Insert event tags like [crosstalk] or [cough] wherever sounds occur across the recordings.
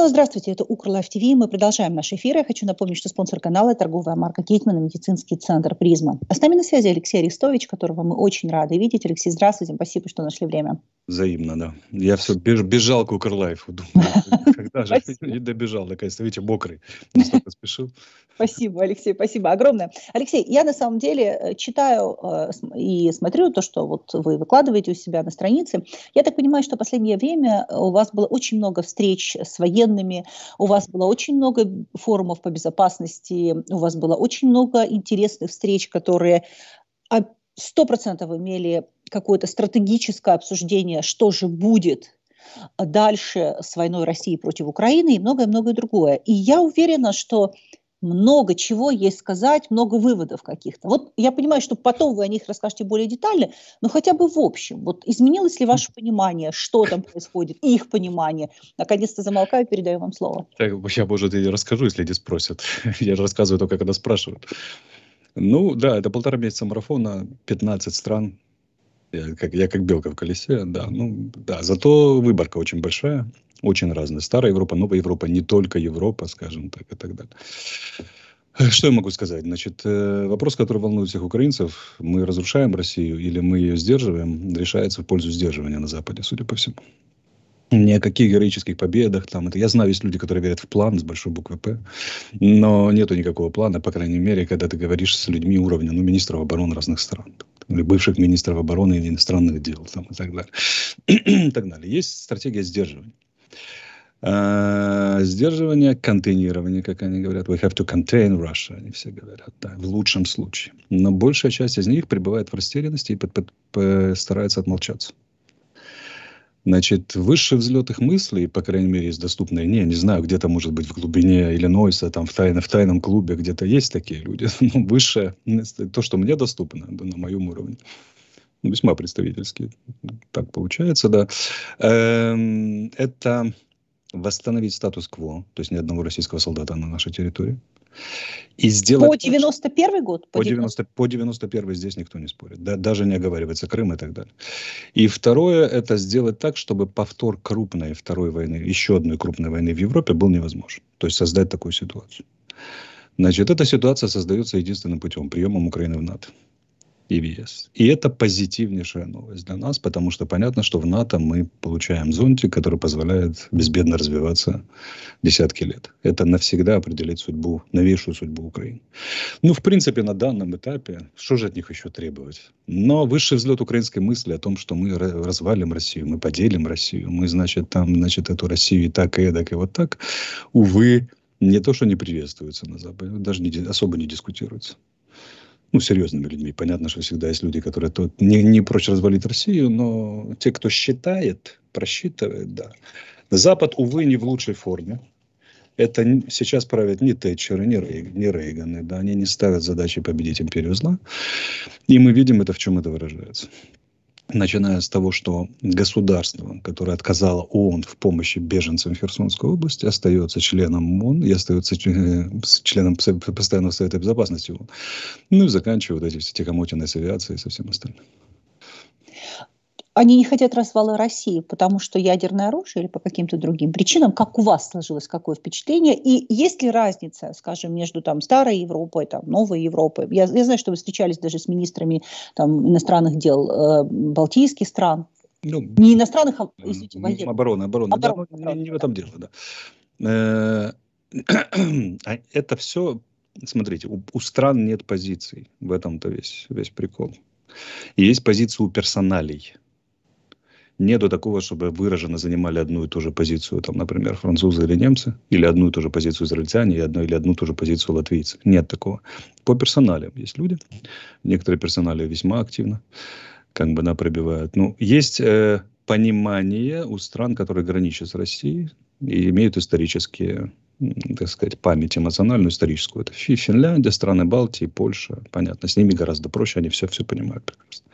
Снова ну, здравствуйте, это Укрлайф ТВ, мы продолжаем наш эфир. Я хочу напомнить, что спонсор канала – торговая марка Кейтмана, медицинский центр «Призма». А с нами на связи Алексей Арестович, которого мы очень рады видеть. Алексей, здравствуйте, спасибо, что нашли время. Взаимно, да. Я все беж, бежал к Укрлайфу, [laughs] думаю, когда же [laughs] не добежал, наконец-то, видите, мокрый, [laughs] настолько спешил. Спасибо, Алексей, спасибо огромное. Алексей, я на самом деле э, читаю э, и смотрю то, что вот вы выкладываете у себя на странице. Я так понимаю, что в последнее время у вас было очень много встреч с военными, у вас было очень много форумов по безопасности, у вас было очень много интересных встреч, которые сто процентов имели какое-то стратегическое обсуждение, что же будет а, дальше с войной России против Украины и многое-многое другое. И я уверена, что много чего есть сказать, много выводов каких-то. Вот я понимаю, что потом вы о них расскажете более детально, но хотя бы в общем. Вот изменилось ли ваше понимание, что там происходит, их понимание? Наконец-то замолкаю, передаю вам слово. Так, я, может, и расскажу, если люди спросят. [laughs] Я же рассказываю только, когда спрашивают. Ну, да, это полтора месяца марафона, 15 стран, я э, как, я как белка в колесе, да. Ну, да, зато выборка очень большая, очень разная. Старая Европа, новая Европа, не только Европа, скажем так, и так далее. Э, что я могу сказать? Значит, э, вопрос, который волнует всех украинцев, мы разрушаем Россию или мы ее сдерживаем, решается в пользу сдерживания на Западе, судя по всему. Ни о каких героических победах. Там, это, я знаю, есть люди, которые верят в план с большой буквы «П», но нету никакого плана, по крайней мере, когда ты говоришь с людьми уровня ну, министров обороны разных стран или бывших министров обороны или иностранных дел там, и так далее. и [clears throat] так далее. Есть стратегия сдерживания. А, сдерживание, контейнирование, как они говорят. We have to contain Russia, они все говорят, да, в лучшем случае. Но большая часть из них пребывает в растерянности и под, под, под, старается отмолчаться. Значит, высший взлет их мыслей, по крайней мере, из доступной не, не знаю, где-то, может быть, в глубине Иллинойса, там в, тайно, в тайном клубе где-то есть такие люди. [laughs] Но высшее, то, что мне доступно на моем уровне, ну, весьма представительский, так получается, да, эм, это восстановить статус-кво, то есть ни одного российского солдата на нашей территории, и сделать... По 91 год? По, 90... по 91 здесь никто не спорит. Да, даже не оговаривается Крым и так далее. И второе, это сделать так, чтобы повтор крупной второй войны, еще одной крупной войны в Европе был невозможен. То есть создать такую ситуацию. Значит, эта ситуация создается единственным путем, приемом Украины в НАТО и вес. И это позитивнейшая новость для нас, потому что понятно, что в НАТО мы получаем зонтик, который позволяет безбедно развиваться десятки лет. Это навсегда определит судьбу, новейшую судьбу Украины. Ну, в принципе, на данном этапе, что же от них еще требовать? Но высший взлет украинской мысли о том, что мы развалим Россию, мы поделим Россию, мы, значит, там, значит, эту Россию и так, и так, и вот так, увы, не то, что не приветствуется на Западе, даже не, особо не дискутируется ну, серьезными людьми. Понятно, что всегда есть люди, которые тут не, не прочь развалить Россию, но те, кто считает, просчитывает, да. Запад, увы, не в лучшей форме. Это сейчас правят не Тэтчеры, не, Рейг, не Рейганы. Да, они не ставят задачи победить империю зла. И мы видим это, в чем это выражается начиная с того, что государство, которое отказало ООН в помощи беженцам Херсонской области, остается членом ООН и остается э, членом Постоянного Совета Безопасности ООН. Ну и заканчивая вот эти все тихомотины с авиацией и со всем остальным. Они не хотят развала России, потому что ядерное оружие или по каким-то другим причинам, как у вас сложилось какое впечатление, и есть ли разница, скажем, между там старой Европой, там новой Европой? Я, я знаю, что вы встречались даже с министрами там иностранных дел э, балтийских стран, ну, не иностранных, а извините, ну, военных. обороны, обороны, оборона, да, оборона ну, не, не в этом да. дело, да. Э, [clears throat] а это все, смотрите, у, у стран нет позиций, в этом-то весь, весь прикол. есть позиция у персоналей не до такого, чтобы выраженно занимали одну и ту же позицию, там, например, французы или немцы, или одну и ту же позицию израильтяне, или одну, или одну и ту же позицию латвийцы. Нет такого. По персоналям есть люди. Некоторые персонали весьма активно как бы, на пробивают. Ну, есть э, понимание у стран, которые граничат с Россией и имеют исторические так сказать, память эмоциональную, историческую. Это Финляндия, страны Балтии, Польша. Понятно, с ними гораздо проще, они все, все понимают прекрасно.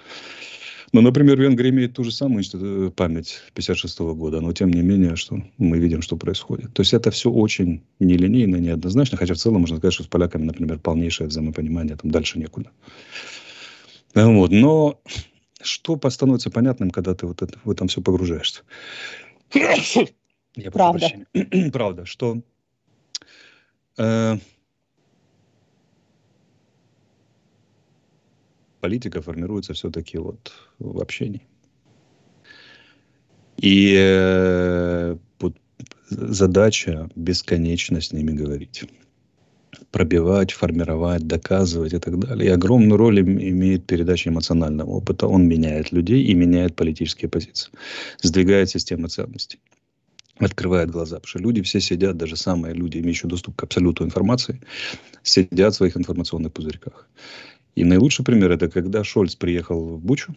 Но, ну, например, Венгрия имеет ту же самую э, память 1956 года, но тем не менее, что мы видим, что происходит. То есть это все очень нелинейно, неоднозначно, хотя в целом можно сказать, что с поляками, например, полнейшее взаимопонимание, там дальше некуда. Э, вот. Но что становится понятным, когда ты вот это, в этом все погружаешься? Я Правда. [clears throat] Правда, что э, политика формируется все-таки вот в общении. И э, задача бесконечно с ними говорить пробивать, формировать, доказывать и так далее. И огромную роль имеет передача эмоционального опыта. Он меняет людей и меняет политические позиции, сдвигает системы ценностей открывает глаза, потому что люди все сидят, даже самые люди, имеющие доступ к абсолюту информации, сидят в своих информационных пузырьках. И наилучший пример это когда Шольц приехал в Бучу,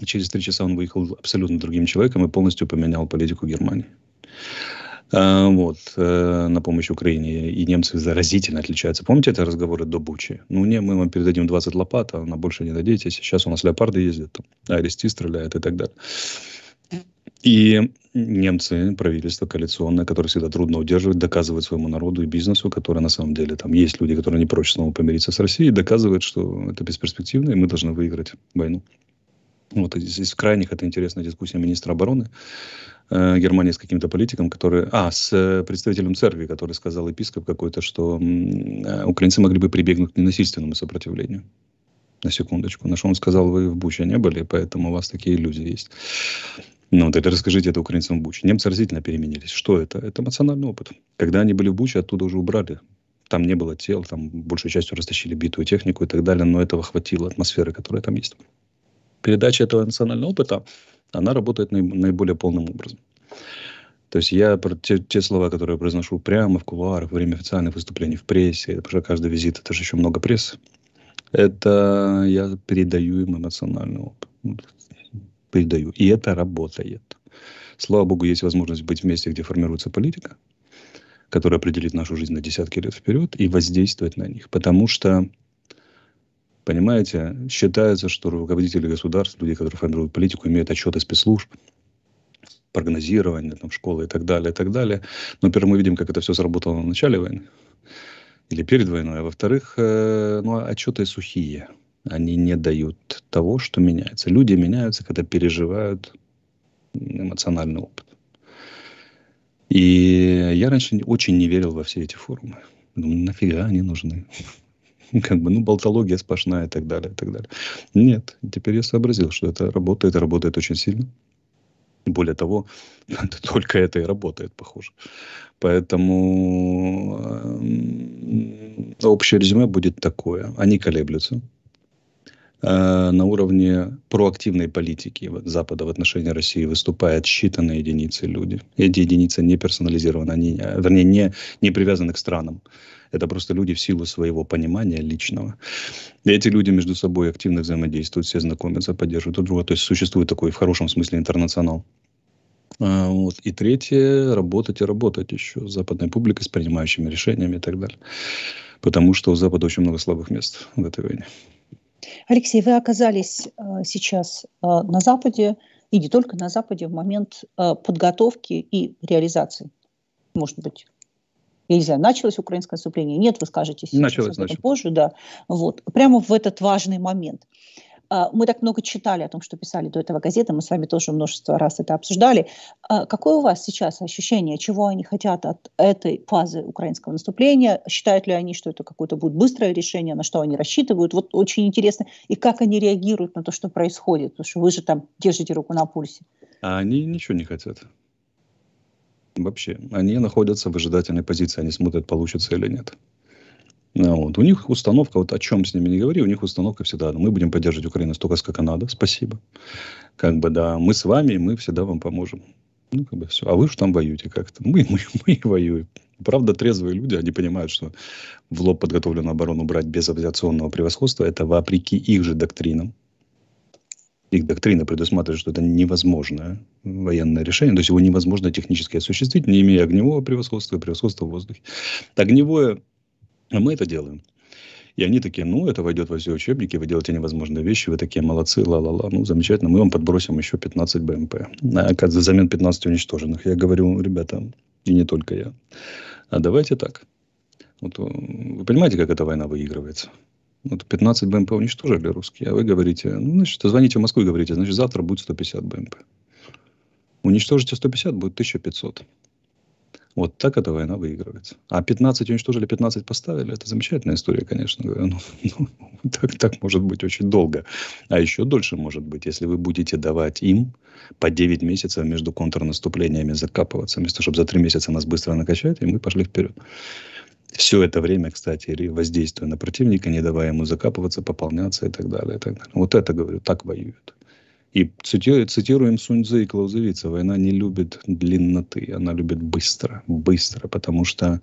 и через три часа он выехал абсолютно другим человеком и полностью поменял политику Германии. А, вот, а, на помощь Украине. И немцы заразительно отличаются. Помните это разговоры до Бучи? Ну, не, мы вам передадим 20 лопат, а на больше не надейтесь. Сейчас у нас леопарды ездят, там, аристи стреляют и так далее. И немцы, правительство коалиционное, которое всегда трудно удерживать, доказывает своему народу и бизнесу, который на самом деле там есть люди, которые не прочь снова помириться с Россией, доказывает, что это бесперспективно, и мы должны выиграть войну. Вот из, из крайних это интересная дискуссия министра обороны э, Германии с каким-то политиком, который... А, с э, представителем церкви, который сказал епископ какой-то, что э, украинцы могли бы прибегнуть к ненасильственному сопротивлению. На секундочку. На что он сказал, вы в Буче не были, поэтому у вас такие иллюзии есть. Ну, тогда расскажите это украинцам в Буче. Немцы разительно переменились. Что это? Это эмоциональный опыт. Когда они были в Буче, оттуда уже убрали. Там не было тел, там большей частью растащили битую технику и так далее, но этого хватило атмосферы, которая там есть. Передача этого эмоционального опыта, она работает наиболее полным образом. То есть я те, те слова, которые я произношу прямо в кулуарах, во время официальных выступлений в прессе, потому что каждый визит, это же еще много прессы, это я передаю им эмоциональный опыт передаю. И это работает. Слава богу, есть возможность быть вместе где формируется политика, которая определит нашу жизнь на десятки лет вперед и воздействовать на них. Потому что, понимаете, считается, что руководители государств, люди, которые формируют политику, имеют отчеты спецслужб, прогнозирование, там, школы и так далее, и так далее. Но, во мы видим, как это все сработало на начале войны или перед войной, а во-вторых, э, ну, отчеты сухие – они не дают того, что меняется. Люди меняются, когда переживают эмоциональный опыт. И я раньше очень не верил во все эти форумы. Думаю, «Ну нафига они нужны? [laughs] Как бы, ну, болтология сплошная и так далее, и так далее. Нет, теперь я сообразил, что это работает, это работает очень сильно. Более того, [laughs] только это и работает, похоже. Поэтому эм, общее резюме будет такое. Они колеблются, Э, на уровне проактивной политики Запада в отношении России выступают считанные единицы люди. Эти единицы не персонализированы, они, э, вернее, не, не привязаны к странам. Это просто люди в силу своего понимания личного. И эти люди между собой активно взаимодействуют, все знакомятся, поддерживают друг друга. То есть существует такой в хорошем смысле интернационал. Э, вот. И третье, работать и работать еще с западной публикой, с принимающими решениями и так далее. Потому что у Запада очень много слабых мест в этой войне. Алексей, вы оказались э, сейчас э, на Западе, и не только на Западе, в момент э, подготовки и реализации, может быть. Я не знаю, началось украинское наступление? Нет, вы скажете сейчас, началось, значит. позже, да. Вот. Прямо в этот важный момент. А, мы так много читали о том, что писали до этого газеты, мы с вами тоже множество раз это обсуждали. А, какое у вас сейчас ощущение, чего они хотят от этой фазы украинского наступления? Считают ли они, что это какое-то будет быстрое решение, на что они рассчитывают? Вот очень интересно, и как они реагируют на то, что происходит, потому что вы же там держите руку на пульсе. А они ничего не хотят. Вообще. Они находятся в ожидательной позиции, они смотрят, получится или нет. А, вот. У них установка, вот о чем с ними не говори, у них установка всегда, мы будем поддерживать Украину столько, сколько надо, спасибо. Как бы, да, мы с вами, мы всегда вам поможем. Ну, как бы все. А вы уж там воюете как-то. Мы, мы, [laughs] мы воюем. Правда, трезвые люди, они понимают, что в лоб подготовленную оборону брать без авиационного превосходства, это вопреки их же доктринам. Их доктрина предусматривает, что это невозможное военное решение, то есть его невозможно технически осуществить, не имея огневого превосходства и превосходства в воздухе. Огневое а мы это делаем. И они такие, ну, это войдет во все учебники, вы делаете невозможные вещи, вы такие молодцы, ла-ла-ла, ну, замечательно, мы вам подбросим еще 15 БМП. А замен 15 уничтоженных. Я говорю, ребята, и не только я, а давайте так. Вот, э, вы понимаете, как эта война выигрывается? Вот 15 БМП уничтожили русские, а вы говорите, ну, значит, звоните в Москву и говорите, значит, завтра будет 150 БМП. Уничтожите 150, будет 1500. Вот так эта война выигрывается. А 15 уничтожили, 15 поставили. Это замечательная история, конечно. Говорю. Ну, [laughs] так, так может быть очень долго. А еще дольше может быть, если вы будете давать им по 9 месяцев между контрнаступлениями закапываться, вместо чтобы за 3 месяца нас быстро накачать, и мы пошли вперед. Все это время, кстати, воздействуя на противника, не давая ему закапываться, пополняться и так далее. И так далее. Вот это, говорю, так воюют. И цити, цитируем Суньзы и Клаузевица, война не любит длинноты, она любит быстро, быстро, потому что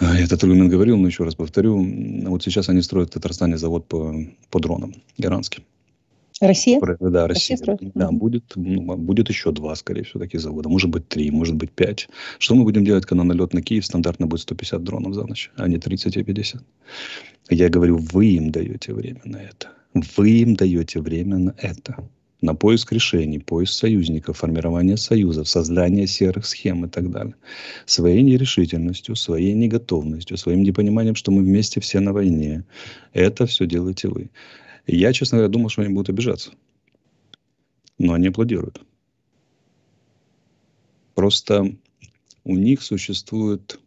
э, этот аргумент говорил, но еще раз повторю, вот сейчас они строят в Татарстане завод по, по дронам иранским. Россия? Да, Россия. Россия строит. да, будет, ну, а будет еще два, скорее всего, таких завода. Может быть, три, может быть, пять. Что мы будем делать, когда налет на Киев стандартно будет 150 дронов за ночь, а не 30 и 50? Я говорю, вы им даете время на это. Вы им даете время на это, на поиск решений, поиск союзников, формирование союзов, создание серых схем и так далее. Своей нерешительностью, своей неготовностью, своим непониманием, что мы вместе все на войне, это все делаете вы. Я, честно говоря, думал, что они будут обижаться. Но они аплодируют. Просто у них существует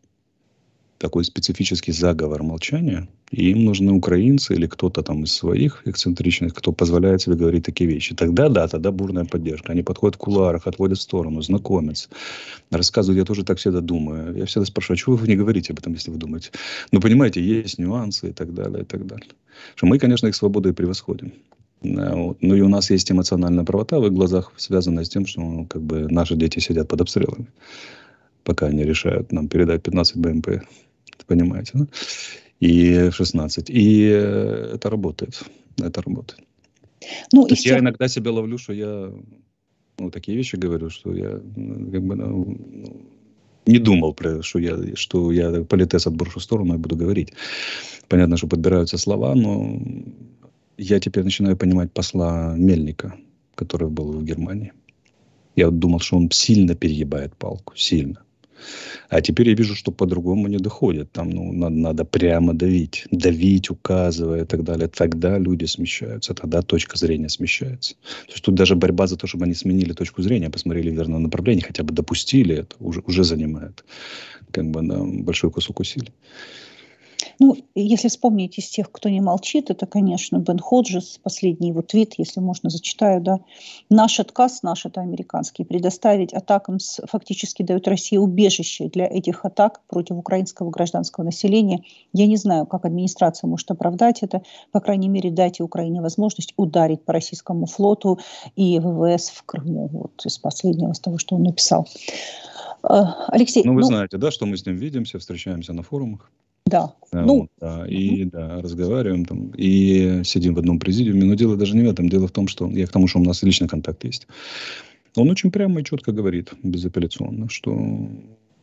такой специфический заговор молчания – и им нужны украинцы или кто-то там из своих эксцентричных, кто позволяет себе говорить такие вещи. Тогда да, тогда бурная поддержка. Они подходят к куларах, отводят в сторону, знакомятся, рассказывают. Я тоже так всегда думаю. Я всегда спрашиваю, «А чего вы не говорите об этом, если вы думаете? Ну, понимаете, есть нюансы и так далее, и так далее. Что мы, конечно, их свободой превосходим. Ну и у нас есть эмоциональная правота в их глазах, связанная с тем, что ну, как бы наши дети сидят под обстрелами, пока они решают нам передать 15 БМП. Понимаете, да? и в 16. И э, это работает. Это работает. Ну, То есть все... я иногда себя ловлю, что я ну, такие вещи говорю, что я как бы ну, не думал, про, что я, что я политес отброшу в сторону и буду говорить. Понятно, что подбираются слова, но я теперь начинаю понимать посла Мельника, который был в Германии. Я думал, что он сильно перегибает палку, сильно. А теперь я вижу, что по-другому не доходит. Там ну, надо, надо прямо давить, давить, указывая и так далее. Тогда люди смещаются, тогда точка зрения смещается. То есть тут даже борьба за то, чтобы они сменили точку зрения, посмотрели в направление, хотя бы допустили это, уже, уже занимает как бы, да, большой кусок усилий. Ну, если вспомнить из тех, кто не молчит, это, конечно, Бен Ходжес, последний его твит, если можно, зачитаю, да. Наш отказ, наш это американский, предоставить атакам с, фактически дает России убежище для этих атак против украинского гражданского населения. Я не знаю, как администрация может оправдать это. По крайней мере, дайте Украине возможность ударить по российскому флоту и ВВС в Крыму. Вот из последнего, из того, что он написал. А, Алексей. Ну, вы ну, знаете, да, что мы с ним видимся, встречаемся на форумах. Да. да ну, вот, да, и угу. да, разговариваем там, и сидим в одном президиуме. Но дело даже не в этом. Дело в том, что я к тому, что у нас личный контакт есть. Он очень прямо и четко говорит, безапелляционно, что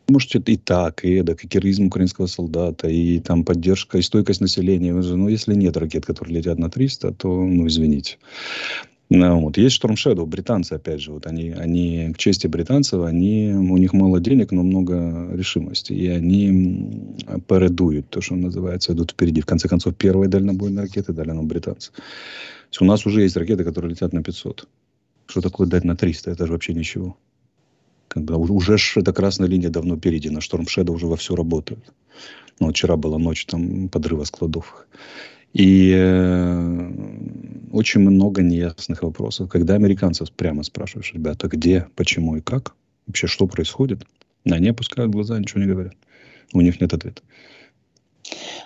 можете и так, и эдак, и героизм украинского солдата, и там поддержка, и стойкость населения. Но ну, если нет ракет, которые летят на 300, то, ну, извините. Ну, вот. Есть Storm Shadow, британцы, опять же, вот они, они, к чести британцев, они, у них мало денег, но много решимости, и они передуют, то, что называется, идут впереди. В конце концов, первые дальнобойные ракеты дали нам британцы. То есть у нас уже есть ракеты, которые летят на 500. Что такое дать на 300? Это же вообще ничего. Как бы уже эта красная линия давно перейдена, Storm Shadow уже вовсю работает. Ну, вчера была ночь там подрыва складов. И э, очень много неясных вопросов. Когда американцев прямо спрашиваешь, ребята, а где, почему и как, вообще что происходит, они опускают глаза, ничего не говорят. У них нет ответа.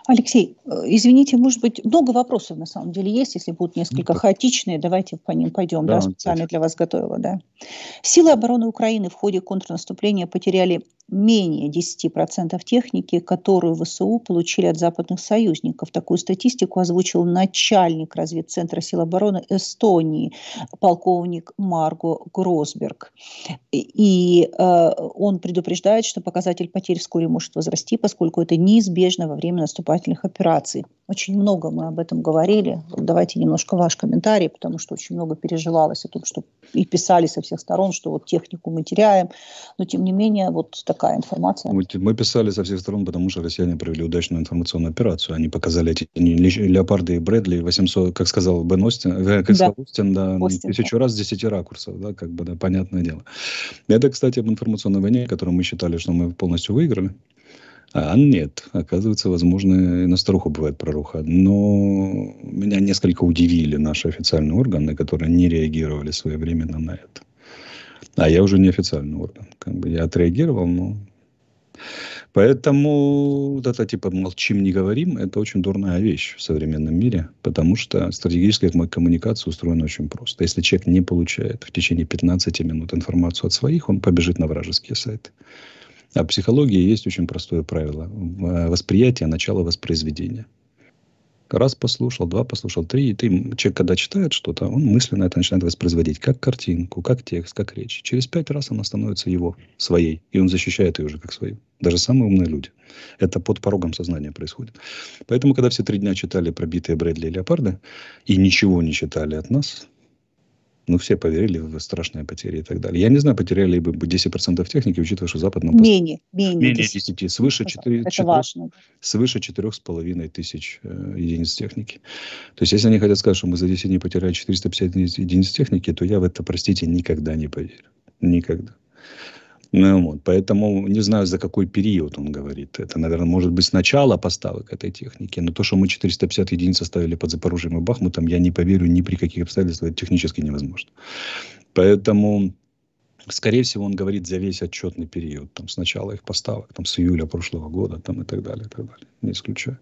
Алексей, э, извините, может быть, много вопросов на самом деле есть, если будут несколько ну, хаотичные, давайте по ним пойдем, да, да специально для вас готовила, да. Силы обороны Украины в ходе контрнаступления потеряли менее 10% техники, которую ВСУ получили от западных союзников. Такую статистику озвучил начальник разведцентра сил обороны Эстонии, полковник Марго Гросберг. И э, он предупреждает, что показатель потерь вскоре может возрасти, поскольку это неизбежно во время наступательных операций. Очень много мы об этом говорили. Давайте немножко ваш комментарий, потому что очень много переживалось о том, что и писали со всех сторон, что вот технику мы теряем. Но тем не менее, вот так такая информация. Мы писали со всех сторон, потому что россияне провели удачную информационную операцию. Они показали эти леопарды и Брэдли 800, как сказал Бен Остин, э, как да. сказал Остин, да, ну, Остин, тысячу да. раз с 10 ракурсов, да, как бы, да, понятное дело. Это, кстати, об информационной войне, которую мы считали, что мы полностью выиграли. А нет, оказывается, возможно, и на старуху бывает проруха. Но меня несколько удивили наши официальные органы, которые не реагировали своевременно на это. А я уже не неофициальный орган. Как бы я отреагировал, но... Поэтому вот это типа молчим, не говорим, это очень дурная вещь в современном мире, потому что стратегическая коммуникация устроена очень просто. Если человек не получает в течение 15 минут информацию от своих, он побежит на вражеские сайты. А в психологии есть очень простое правило. Э, восприятие – начало воспроизведения раз послушал, два послушал, три, и ты, человек, когда читает что-то, он мысленно это начинает воспроизводить, как картинку, как текст, как речь. Через пять раз она становится его своей, и он защищает ее уже как свою. Даже самые умные люди. Это под порогом сознания происходит. Поэтому, когда все три дня читали пробитые Брэдли и Леопарды, и ничего не читали от нас, ну, все поверили в страшные потери и так далее. Я не знаю, потеряли бы 10% техники, учитывая, что Запад нам... Менее, менее, менее 10, 10 свыше, 4, это 4, важно. свыше 4,5 тысяч э, единиц техники. То есть, если они хотят сказать, что мы за 10 дней потеряли 450 единиц техники, то я в это, простите, никогда не поверю. Никогда. Ну, вот, поэтому не знаю, за какой период он говорит. Это, наверное, может быть, с начала поставок этой техники. Но то, что мы 450 единиц оставили под Запорожьем и Бахмутом, я не поверю ни при каких обстоятельствах. Это технически невозможно. Поэтому Скорее всего, он говорит за весь отчетный период, там, с начала их поставок, там, с июля прошлого года, там, и так далее, и так далее, не исключаю.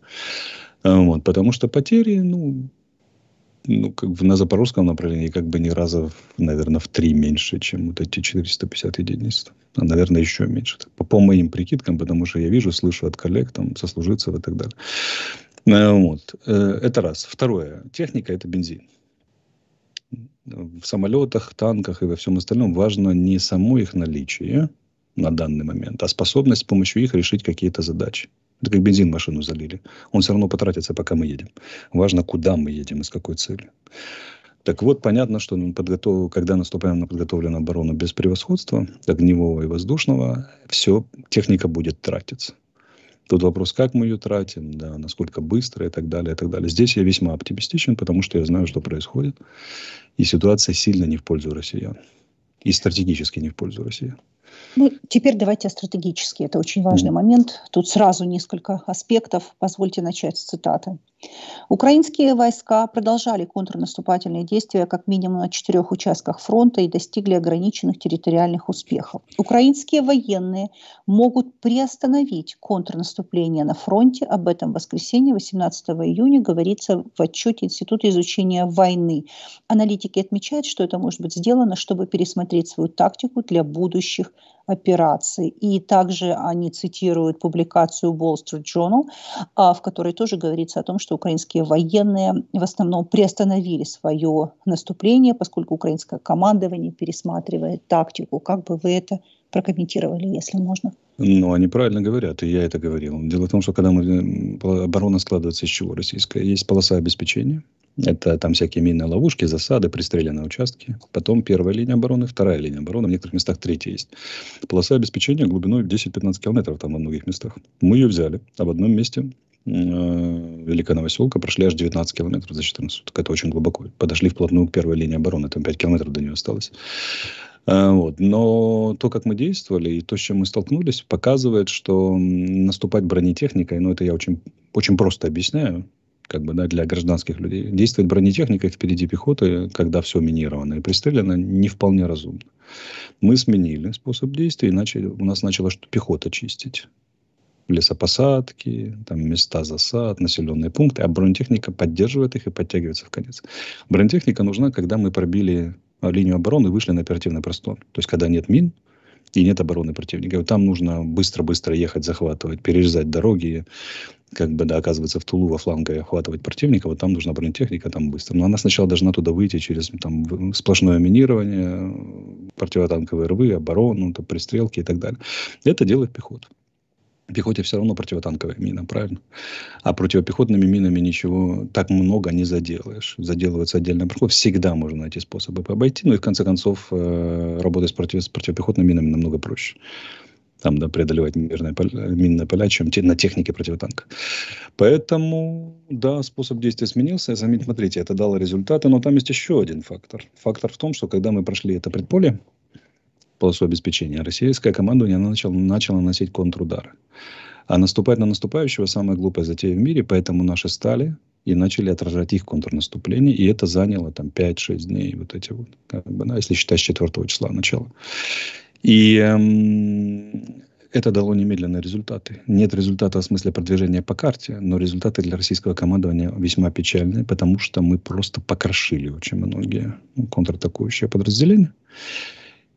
Э, вот, потому что потери, ну, ну, как бы на запорожском направлении как бы ни раза, наверное, в три меньше, чем вот эти 450 единиц. А, наверное, еще меньше. По, по моим прикидкам, потому что я вижу, слышу от коллег, там, сослуживцев и так далее. Э, вот. Э, это раз. Второе. Техника – это бензин. В самолетах, танках и во всем остальном важно не само их наличие на данный момент, а способность с помощью их решить какие-то задачи. Это как бензин машину залили. Он все равно потратится, пока мы едем. Важно, куда мы едем и с какой целью. Так вот, понятно, что подготов... когда наступаем на подготовленную оборону без превосходства, огневого и воздушного, все, техника будет тратиться. Тут вопрос, как мы ее тратим, да, насколько быстро и так далее, и так далее. Здесь я весьма оптимистичен, потому что я знаю, что происходит. И ситуация сильно не в пользу россиян. И стратегически не в пользу россиян. Ну, теперь давайте о стратегически. Это очень важный mm момент. Тут сразу несколько аспектов. Позвольте начать с цитаты. Украинские войска продолжали контрнаступательные действия как минимум на четырех участках фронта и достигли ограниченных территориальных успехов. Украинские военные могут приостановить контрнаступление на фронте. Об этом в воскресенье 18 июня говорится в отчете Института изучения войны. Аналитики отмечают, что это может быть сделано, чтобы пересмотреть свою тактику для будущих операций. И также они цитируют публикацию Wall Street Journal, а, в которой тоже говорится о том, что украинские военные в основном приостановили свое наступление, поскольку украинское командование пересматривает тактику. Как бы вы это прокомментировали, если можно? Ну, они правильно говорят, и я это говорил. Дело в том, что когда мы, оборона складывается из чего российская? Есть полоса обеспечения, это там всякие минные ловушки, засады, пристреленные участки. Потом первая линия обороны, вторая линия обороны, в некоторых местах третья есть. Полоса обеспечения глубиной 10-15 километров там во многих местах. Мы ее взяли, а в одном месте э, Великая Новоселка прошли аж 19 километров за 14 суток. Это очень глубоко. Подошли вплотную к первой линии обороны. Там 5 километров до нее осталось. Э, вот. Но то, как мы действовали и то, с чем мы столкнулись, показывает, что наступать бронетехникой, ну это я очень, очень просто объясняю, как бы, да, для гражданских людей. Действовать бронетехника впереди пехоты, когда все минировано и пристреляно, не вполне разумно. Мы сменили способ действий, иначе у нас начала что пехота чистить. Лесопосадки, там места засад, населенные пункты, а бронетехника поддерживает их и подтягивается в конец. Бронетехника нужна, когда мы пробили линию обороны и вышли на оперативный простор. То есть, когда нет мин, и нет обороны противника. Вот там нужно быстро-быстро ехать, захватывать, перерезать дороги, как бы, да, оказывается, в Тулу, во фланге, охватывать противника, вот там нужна бронетехника, там быстро. Но ну, она сначала должна туда выйти через там, сплошное минирование, противотанковые рвы, оборону, там, пристрелки и так далее. Это делает пехота. Пехоте все равно противотанковая мина, правильно? А противопехотными минами ничего так много не заделаешь. Заделывается отдельно. проход. Всегда можно найти способы обойти. Ну и в конце концов, э, работать с, против, с противопехотными минами намного проще. Там, да, преодолевать мирные поля, минные поля, чем те, на технике противотанка. Поэтому, да, способ действия сменился. Смотрите, это дало результаты, но там есть еще один фактор. Фактор в том, что когда мы прошли это предполе, полосу обеспечения. Российское командование начало, начало наносить контрудары. А наступать на наступающего – самая глупая затея в мире, поэтому наши стали и начали отражать их контрнаступление, и это заняло там 5-6 дней, вот эти вот, как бы, да, если считать с 4 числа начала. И эм, это дало немедленные результаты. Нет результата в смысле продвижения по карте, но результаты для российского командования весьма печальные, потому что мы просто покрошили очень многие ну, контратакующие подразделения.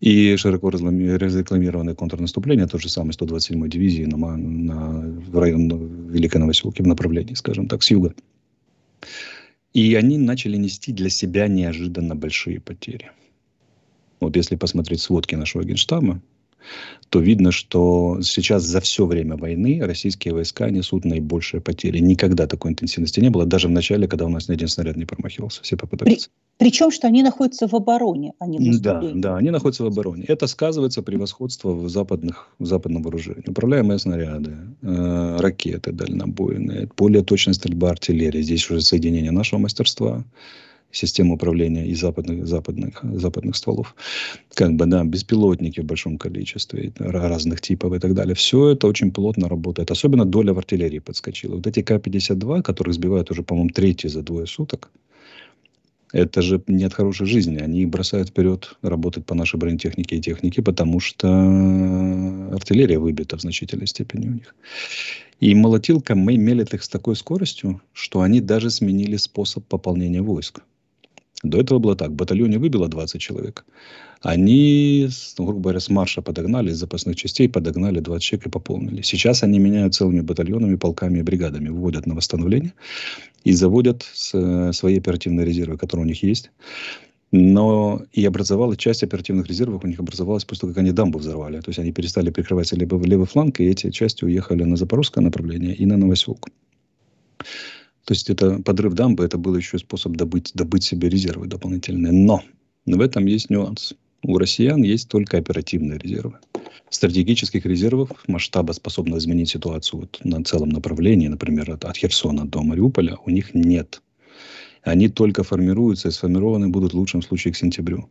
И широко разрекламированное контрнаступление то же самое 127-й дивизии на, на, в район Великой Новоселки, в направлении, скажем так, с юга. И они начали нести для себя неожиданно большие потери. Вот если посмотреть сводки нашего генштаба, то видно, что сейчас за все время войны российские войска несут наибольшие потери. Никогда такой интенсивности не было, даже в начале, когда у нас ни один снаряд не промахивался. Все попытались. причем, что они находятся в обороне, а не в Да, да, они находятся в обороне. Это сказывается превосходство в, западных, в западном вооружении. Управляемые снаряды, э, ракеты дальнобойные, более точная стрельба артиллерии. Здесь уже соединение нашего мастерства систем управления и западных, западных, западных стволов. Как бы, да, беспилотники в большом количестве, разных типов и так далее. Все это очень плотно работает. Особенно доля в артиллерии подскочила. Вот эти К-52, которых сбивают уже, по-моему, третий за двое суток, это же не от хорошей жизни. Они бросают вперед работать по нашей бронетехнике и технике, потому что артиллерия выбита в значительной степени у них. И молотилка мы мелит их с такой скоростью, что они даже сменили способ пополнения войск. До этого было так. батальоне выбило 20 человек. Они, ну, грубо говоря, с марша подогнали, из запасных частей подогнали 20 человек и пополнили. Сейчас они меняют целыми батальонами, полками и бригадами. Выводят на восстановление и заводят с, э, свои оперативные резервы, которые у них есть. Но и образовалась часть оперативных резервов у них образовалась после того, как они дамбу взорвали. То есть они перестали прикрывать левый, левый фланг, и эти части уехали на Запорожское направление и на Новоселку. То есть это подрыв дамбы, это был еще способ добыть, добыть себе резервы дополнительные. Но в этом есть нюанс. У россиян есть только оперативные резервы. Стратегических резервов масштаба, способных изменить ситуацию вот на целом направлении, например, от, от Херсона до Мариуполя, у них нет. Они только формируются и сформированы будут в лучшем случае к сентябрю.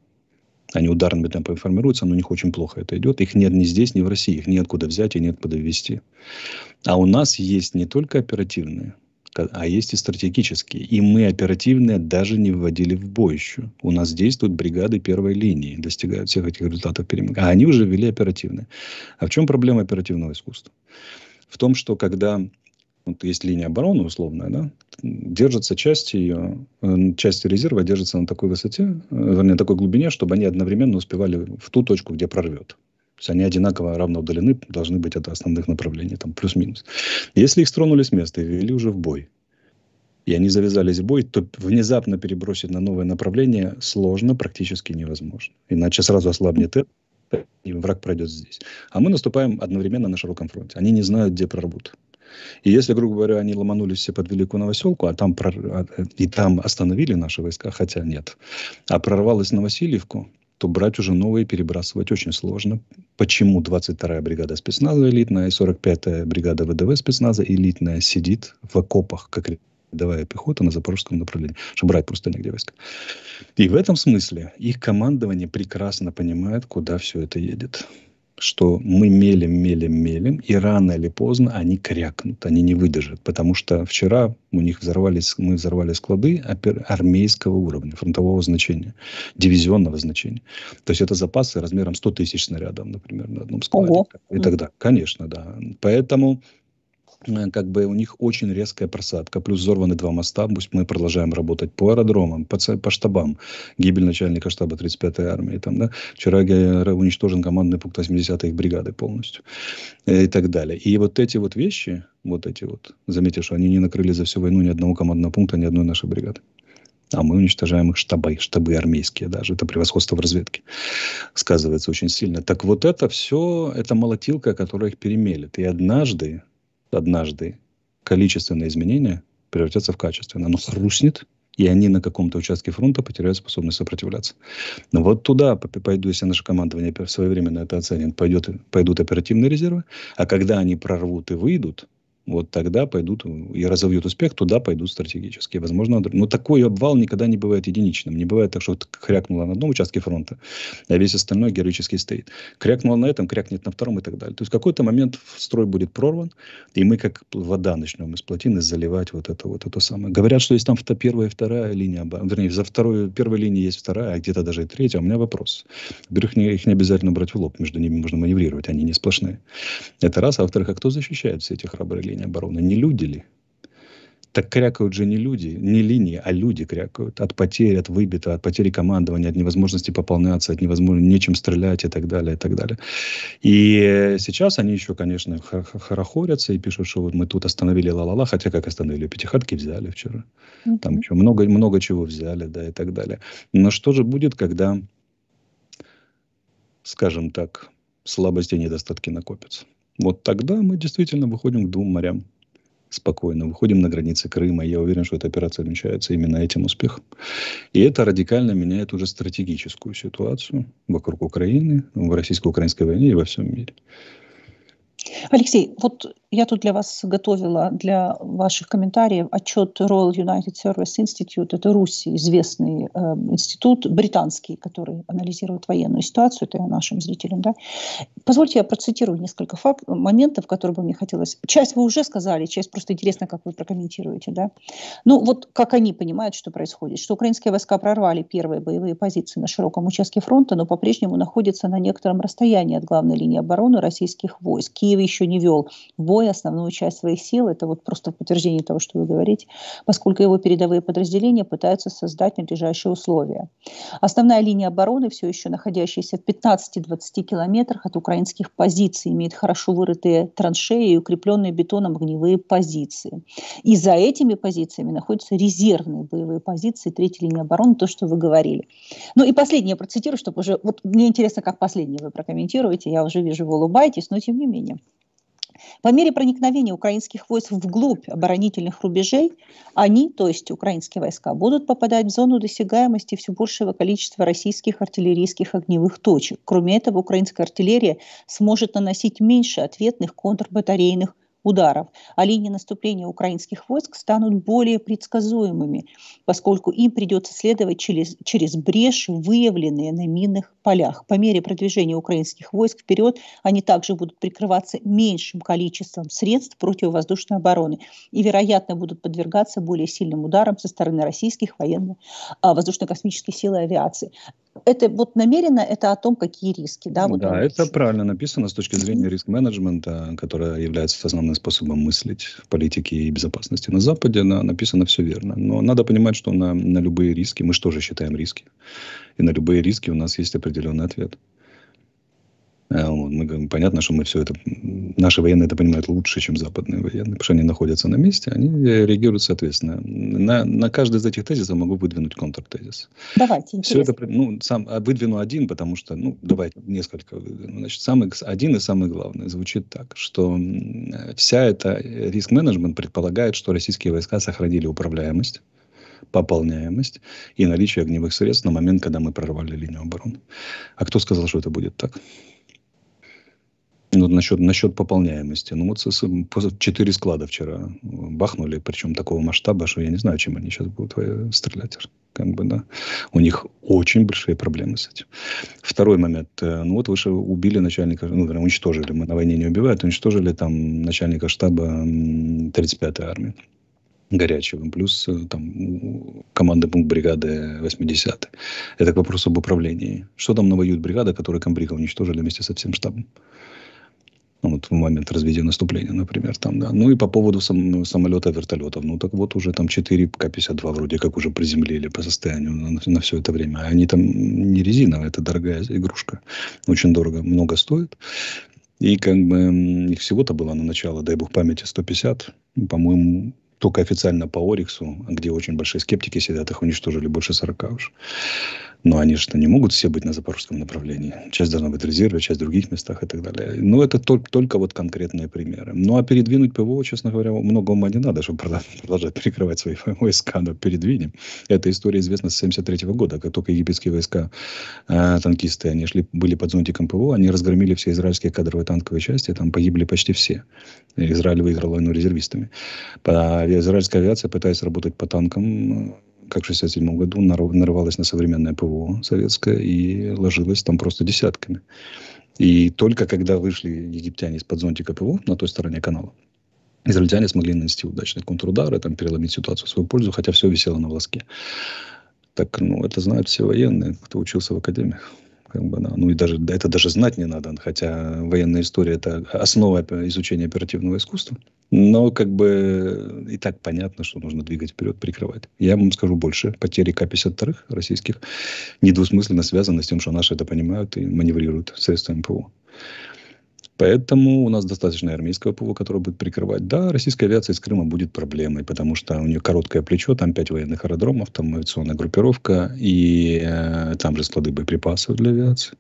Они ударными темпами формируются, но у них очень плохо это идет. Их нет ни здесь, ни в России. Их неоткуда взять и неоткуда ввести. А у нас есть не только оперативные, а есть и стратегические. И мы оперативные даже не вводили в бой еще. У нас действуют бригады первой линии, достигают всех этих результатов перемога. А они уже ввели оперативные. А в чем проблема оперативного искусства? В том, что когда вот есть линия обороны условная, да, держится часть ее, э, часть резерва держится на такой высоте, э, на такой глубине, чтобы они одновременно успевали в ту точку, где прорвет есть они одинаково равно удалены, должны быть от основных направлений, там плюс-минус. Если их стронули с места и ввели уже в бой, и они завязались в бой, то внезапно перебросить на новое направление сложно, практически невозможно. Иначе сразу ослабнет это, и враг пройдет здесь. А мы наступаем одновременно на широком фронте. Они не знают, где прорвут. И если, грубо говоря, они ломанулись все под Великую Новоселку, а там прор... А, и там остановили наши войска, хотя нет, а прорвалась Новосильевку, то брать уже новые перебрасывать очень сложно. Почему 22-я бригада спецназа элитная и 45-я бригада ВДВ спецназа элитная сидит в окопах, как рядовая пехота на запорожском направлении, что брать просто негде войска. И в этом смысле их командование прекрасно понимает, куда все это едет что мы мелим, мелим, мелим, и рано или поздно они крякнут, они не выдержат, потому что вчера у них взорвались, мы взорвали склады армейского уровня, фронтового значения, дивизионного значения. То есть это запасы размером 100 тысяч снарядов, например, на одном складе Ого. и тогда, Конечно, да. Поэтому Э, как бы у них очень резкая просадка, плюс взорваны два моста, пусть мы продолжаем работать по аэродромам, по, по штабам, гибель начальника штаба 35-й армии, там, да, вчера э, уничтожен командный пункт 80-й бригады полностью, э, и так далее. И вот эти вот вещи, вот эти вот, заметьте, что они не накрыли за всю войну ни одного командного пункта, ни одной нашей бригады. А мы уничтожаем их штабы, штабы армейские даже. Это превосходство в разведке сказывается очень сильно. Так вот это все, это молотилка, которая их перемелет. И однажды однажды количественные изменения превратятся в качественные. Оно хрустнет, и они на каком-то участке фронта потеряют способность сопротивляться. Но вот туда пойду, если наше командование своевременно это оценит, пойдет, пойдут оперативные резервы, а когда они прорвут и выйдут, вот тогда пойдут и разовьют успех, туда пойдут стратегические. Возможно, но такой обвал никогда не бывает единичным. Не бывает так, что вот хрякнуло на одном участке фронта, а весь остальной героический стоит. Крякнуло на этом, крякнет на втором и так далее. То есть в какой-то момент строй будет прорван, и мы как вода начнем из плотины заливать вот это вот это самое. Говорят, что есть там первая и вторая линия, вернее, за второй, первой линии есть вторая, а где-то даже и третья. У меня вопрос. Во-первых, их не обязательно брать в лоб, между ними можно маневрировать, они не сплошные. Это раз. А во-вторых, а кто защищает все эти храбрые линии? управления обороны. Не люди ли? Так крякают же не люди, не линии, а люди крякают. От потери, от выбита, от потери командования, от невозможности пополняться, от невозможности нечем стрелять и так далее, и так далее. И сейчас они еще, конечно, хорохорятся и пишут, что вот мы тут остановили ла-ла-ла, хотя как остановили, пятихатки взяли вчера. Mm-hmm. Там еще много, много чего взяли, да, и так далее. Но что же будет, когда, скажем так, слабости и недостатки накопятся? Вот тогда мы действительно выходим к двум морям спокойно, выходим на границы Крыма. Я уверен, что эта операция отмечается именно этим успехом. И это радикально меняет уже стратегическую ситуацию вокруг Украины, в российско-украинской войне и во всем мире. Алексей, вот я тут для вас готовила, для ваших комментариев, отчет Royal United Service Institute. Это Руси, известный э, институт, британский, который анализирует военную ситуацию. Это я нашим зрителям. Да? Позвольте я процитирую несколько факт, моментов, которые бы мне хотелось. Часть вы уже сказали, часть просто интересно, как вы прокомментируете. Да? Ну вот как они понимают, что происходит. Что украинские войска прорвали первые боевые позиции на широком участке фронта, но по-прежнему находятся на некотором расстоянии от главной линии обороны российских войск. Киев еще не вел бой собой основную часть своих сил. Это вот просто подтверждение того, что вы говорите, поскольку его передовые подразделения пытаются создать надлежащие условия. Основная линия обороны, все еще находящаяся в 15-20 километрах от украинских позиций, имеет хорошо вырытые траншеи и укрепленные бетоном огневые позиции. И за этими позициями находятся резервные боевые позиции третьей линии обороны, то, что вы говорили. Ну и последнее процитирую, чтобы уже... Вот мне интересно, как последнее вы прокомментируете. Я уже вижу, вы улыбаетесь, но тем не менее. По мере проникновения украинских войск вглубь оборонительных рубежей, они, то есть украинские войска, будут попадать в зону досягаемости все большего количества российских артиллерийских огневых точек. Кроме этого, украинская артиллерия сможет наносить меньше ответных контрбатарейных ударов, а линии наступления украинских войск станут более предсказуемыми, поскольку им придется следовать через, через бреши, выявленные на минных полях. По мере продвижения украинских войск вперед, они также будут прикрываться меньшим количеством средств противовоздушной обороны и, вероятно, будут подвергаться более сильным ударам со стороны российских военно-воздушно-космических а, сил и авиации это вот намеренно это о том, какие риски. Да, вот да это правильно написано с точки зрения риск-менеджмента, которое является основным способом мыслить в политике и безопасности. На Западе на, написано все верно. Но надо понимать, что на, на любые риски, мы же тоже считаем риски, и на любые риски у нас есть определенный ответ. Э, мы, понятно, что мы все это, наши военные это понимают лучше, чем западные военные, потому что они находятся на месте, они э, реагируют соответственно. На, на каждый из этих тезисов могу выдвинуть контртезис. Давайте, Все это, ну, сам а, выдвину один, потому что, ну, давайте несколько. Значит, самый, один и самый главный звучит так, что э, вся эта риск-менеджмент предполагает, что российские войска сохранили управляемость, пополняемость и наличие огневых средств на момент, когда мы прорвали линию обороны. А кто сказал, что это будет так? ну, насчет, насчет пополняемости. Ну, вот четыре склада вчера бахнули, причем такого масштаба, что я не знаю, чем они сейчас будут стрелять. Как бы, да. У них очень большие проблемы с этим. Второй момент. Э, ну, вот вы же убили начальника, ну, уничтожили, мы на войне не убивают, уничтожили там начальника штаба 35-й армии горячего, плюс э, там команды пункт бригады 80 й Это к вопросу об управлении. Что там навоюет бригада, которую комбрига уничтожили вместе со всем штабом? Ну вот в момент развития наступления, например, там, да. Ну и по поводу сам, самолета, вертолетов, ну так вот уже там 4 К-52 вроде как уже приземлили по состоянию на, на все это время. А они там не резиновые, это дорогая игрушка, очень дорого, много стоит. И как бы их всего-то было на начало, дай бог памяти, 150, ну, по-моему, только официально по Ориксу, где очень большие скептики сидят, их уничтожили больше 40 уж. Но они же не могут все быть на запорожском направлении. Часть должна быть в резерве, часть в других местах и так далее. Но ну, это только, только вот конкретные примеры. Ну, а передвинуть ПВО, честно говоря, много ума не надо, чтобы [laughs] продолжать перекрывать свои [laughs] войска. Но передвинем. Эта история известна с 73 года. Как только египетские войска, э, танкисты, они шли, были под зонтиком ПВО, они разгромили все израильские кадровые танковые части, там погибли почти все. Израиль выиграл войну резервистами. По, израильская авиация пытается работать по танкам как в 67 году, нарывалась на современное ПВО советское и ложилась там просто десятками. И только когда вышли египтяне из-под зонтика ПВО на той стороне канала, израильтяне смогли нанести удачный контрудар и там переломить ситуацию в свою пользу, хотя все висело на волоске. Так, ну, это знают все военные, кто учился в академиях. Как бы, да. Ну и даже это даже знать не надо, хотя военная история это основа изучения оперативного искусства. Но как бы и так понятно, что нужно двигать вперед, прикрывать. Я вам скажу больше. Потери К-52 российских недвусмысленно связаны с тем, что наши это понимают и маневрируют средствами ПО. Поэтому у нас достаточно армейского ПВО, который будет прикрывать. Да, российская авиация из Крыма будет проблемой, потому что у нее короткое плечо, там пять военных аэродромов, там авиационная группировка, и э, там же склады боеприпасов для авиации.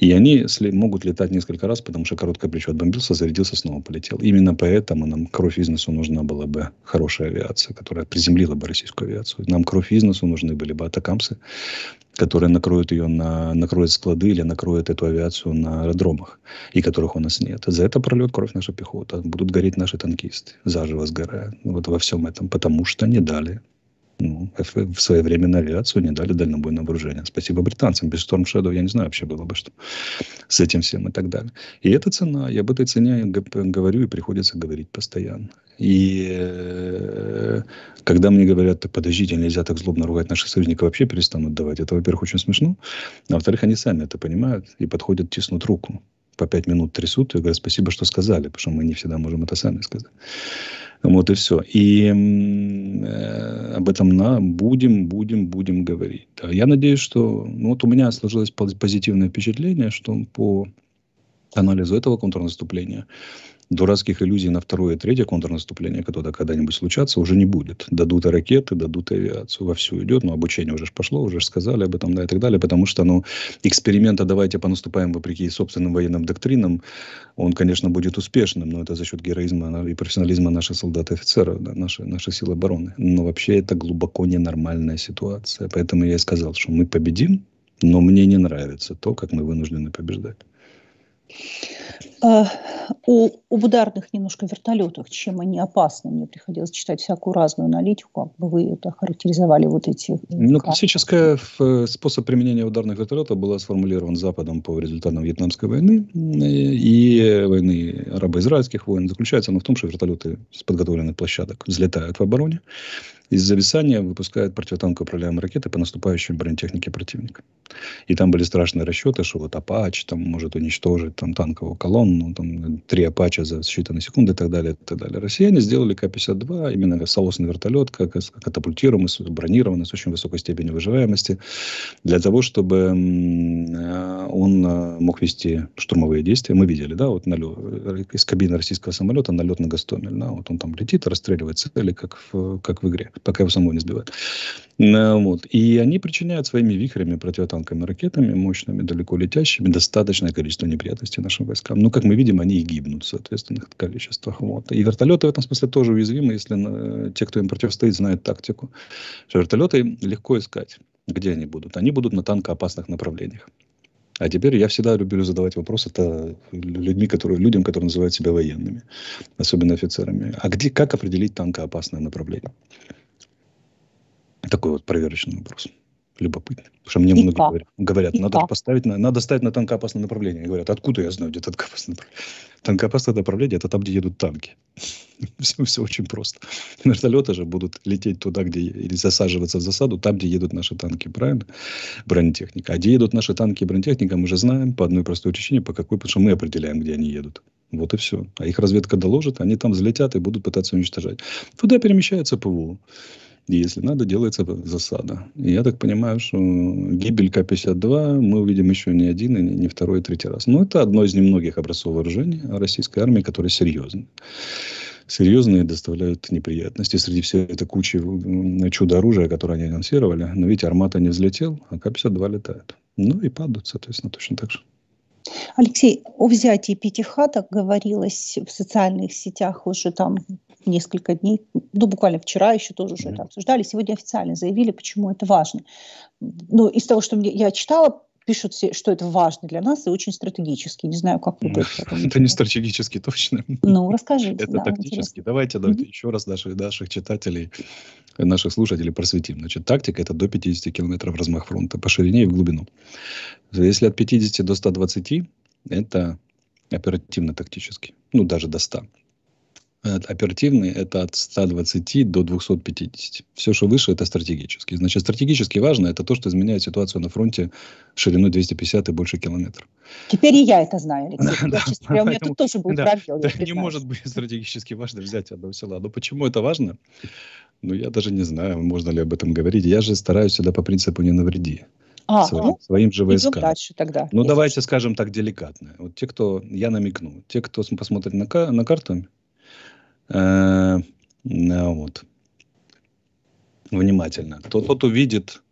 И они могут летать несколько раз, потому что короткое плечо отбомбился, зарядился, снова полетел. Именно поэтому нам кровь из носу нужна была бы хорошая авиация, которая приземлила бы российскую авиацию. Нам кровь из нужны были бы атакамсы, которые накроют ее на, накроют склады или накроют эту авиацию на аэродромах, и которых у нас нет. За это пролет кровь наша пехота. Будут гореть наши танкисты, заживо сгорая. Ну, вот во всем этом. Потому что не дали ну, э, в свое время на авиацию не дали дальнобойное вооружение. Спасибо британцам. Без Storm Shadow я не знаю вообще было бы, что с этим всем и так далее. И эта цена, я об этой цене говорю и приходится говорить постоянно. И э, когда мне говорят, так подождите, нельзя так злобно ругать наших союзников, вообще перестанут давать. Это, во-первых, очень смешно. А во-вторых, они сами это понимают и подходят, тиснут руку. По пять минут трясут и говорят, спасибо, что сказали, потому что мы не всегда можем это сами сказать. Вот и все. И э, об этом на, будем, будем, будем говорить. Я надеюсь, что... Ну, вот у меня сложилось позитивное впечатление, что по анализу этого контрнаступления дурацких иллюзий на второе и третье контрнаступление, которые когда-нибудь случатся, уже не будет. Дадут и ракеты, дадут и авиацию, вовсю идет, но ну, обучение уже пошло, уже сказали об этом, да, и так далее, потому что, ну, эксперимента «давайте понаступаем вопреки собственным военным доктринам», он, конечно, будет успешным, но это за счет героизма и профессионализма наших солдат и офицеров, да, наши, наши силы обороны. Но вообще это глубоко ненормальная ситуация. Поэтому я и сказал, что мы победим, но мне не нравится то, как мы вынуждены побеждать. О а, об ударных немножко вертолетах, чем они опасны. Мне приходилось читать всякую разную аналитику, как бы вы это характеризовали вот эти... Э, ну, классический э, способ применения ударных вертолетов был сформулирован Западом по результатам Вьетнамской войны и войны арабо-израильских войн. Заключается оно в том, что вертолеты с подготовленных площадок взлетают в обороне, из зависания выпускают противотанкоуправляемые ракеты по наступающей бронетехнике противника. И там были страшные расчеты, что вот Апач там может уничтожить там танковую колонну, там три Апача за считанные секунды и так далее, и так далее. Россияне сделали К-52, именно соосный вертолет, как катапультируемый, бронированный, с очень высокой степенью выживаемости, для того, чтобы э, он э, мог вести штурмовые действия. Мы видели, да, вот налет, э, из кабины российского самолета налет на Гастомель, да, вот он там летит, расстреливает цели, как в, как в игре пока его самого не сбивают. Э, вот. И они причиняют своими вихрями, противотанковыми ракетами, мощными, далеко летящими, достаточное количество неприятностей нашим войскам. Но, ну, как мы видим, они и гибнут в соответственных количествах. Вот. И вертолеты в этом смысле тоже уязвимы, если на... Э, те, кто им противостоит, знают тактику. Что вертолеты легко искать. Где они будут? Они будут на танкоопасных направлениях. А теперь я всегда люблю задавать вопрос это людьми, которые, людям, которые называют себя военными, особенно офицерами. А где, как определить танкоопасное направление? Такой вот проверочный вопрос. Любопытно. Потому что мне и много так. говорят. Говорят, и надо поставить на, надо ставить на танкоопасное направление. Я говорят, откуда я знаю, где танкоопасное направление? Танкоопасное направление – это там, где едут танки. все, [laughs] все очень просто. Вертолеты же будут лететь туда, где или засаживаться в засаду, там, где едут наши танки, правильно? Бронетехника. А где едут наши танки и бронетехника, мы же знаем по одной простой причине, по какой, потому что мы определяем, где они едут. Вот и все. А их разведка доложит, они там взлетят и будут пытаться уничтожать. Туда перемещается ПВО если надо, делается засада. И я так понимаю, что гибель К-52 мы увидим еще не один, и не второй, и третий раз. Но это одно из немногих образцов вооружения российской армии, которые серьезны. Серьезные доставляют неприятности среди всей этой кучи чудо-оружия, которое они анонсировали. Но ну, ведь армата не взлетел, а К-52 летает. Ну и падают, соответственно, точно так же. Алексей, о взятии пятихаток говорилось в социальных сетях уже там несколько дней, ну буквально вчера еще тоже уже mm-hmm. это обсуждали, сегодня официально заявили, почему это важно. Но из того, что мне, я читала, пишут все, что это важно для нас и очень стратегически. Не знаю, как вы Это не стратегически точно. Ну, расскажи. Это тактически. Давайте, давайте еще раз наших, наших читателей, наших слушателей просветим. Значит, тактика – это до 50 километров размах фронта по ширине и в глубину. Если от 50 до 120, это оперативно-тактически. Ну, даже до 100. Э, оперативный это от 120 до 250. Все, что выше, это стратегически. Значит, стратегически важно это то, что изменяет ситуацию на фронте шириной 250 и больше километр. Теперь и я это знаю, Алексей. [laughs] да, у меня тут тоже был да, пробел. не может быть стратегически важно взять одно села. Но почему это важно? Ну, я даже не знаю, можно ли об этом говорить. Я же стараюсь всегда по принципу «не навреди» а, своим, ну, своим же войскам. Идем дальше тогда. Ну, давайте скажем так деликатно. Вот те, кто, я намекну, те, кто посмотрит на, на карту, э, а, вот, внимательно, то тот увидит,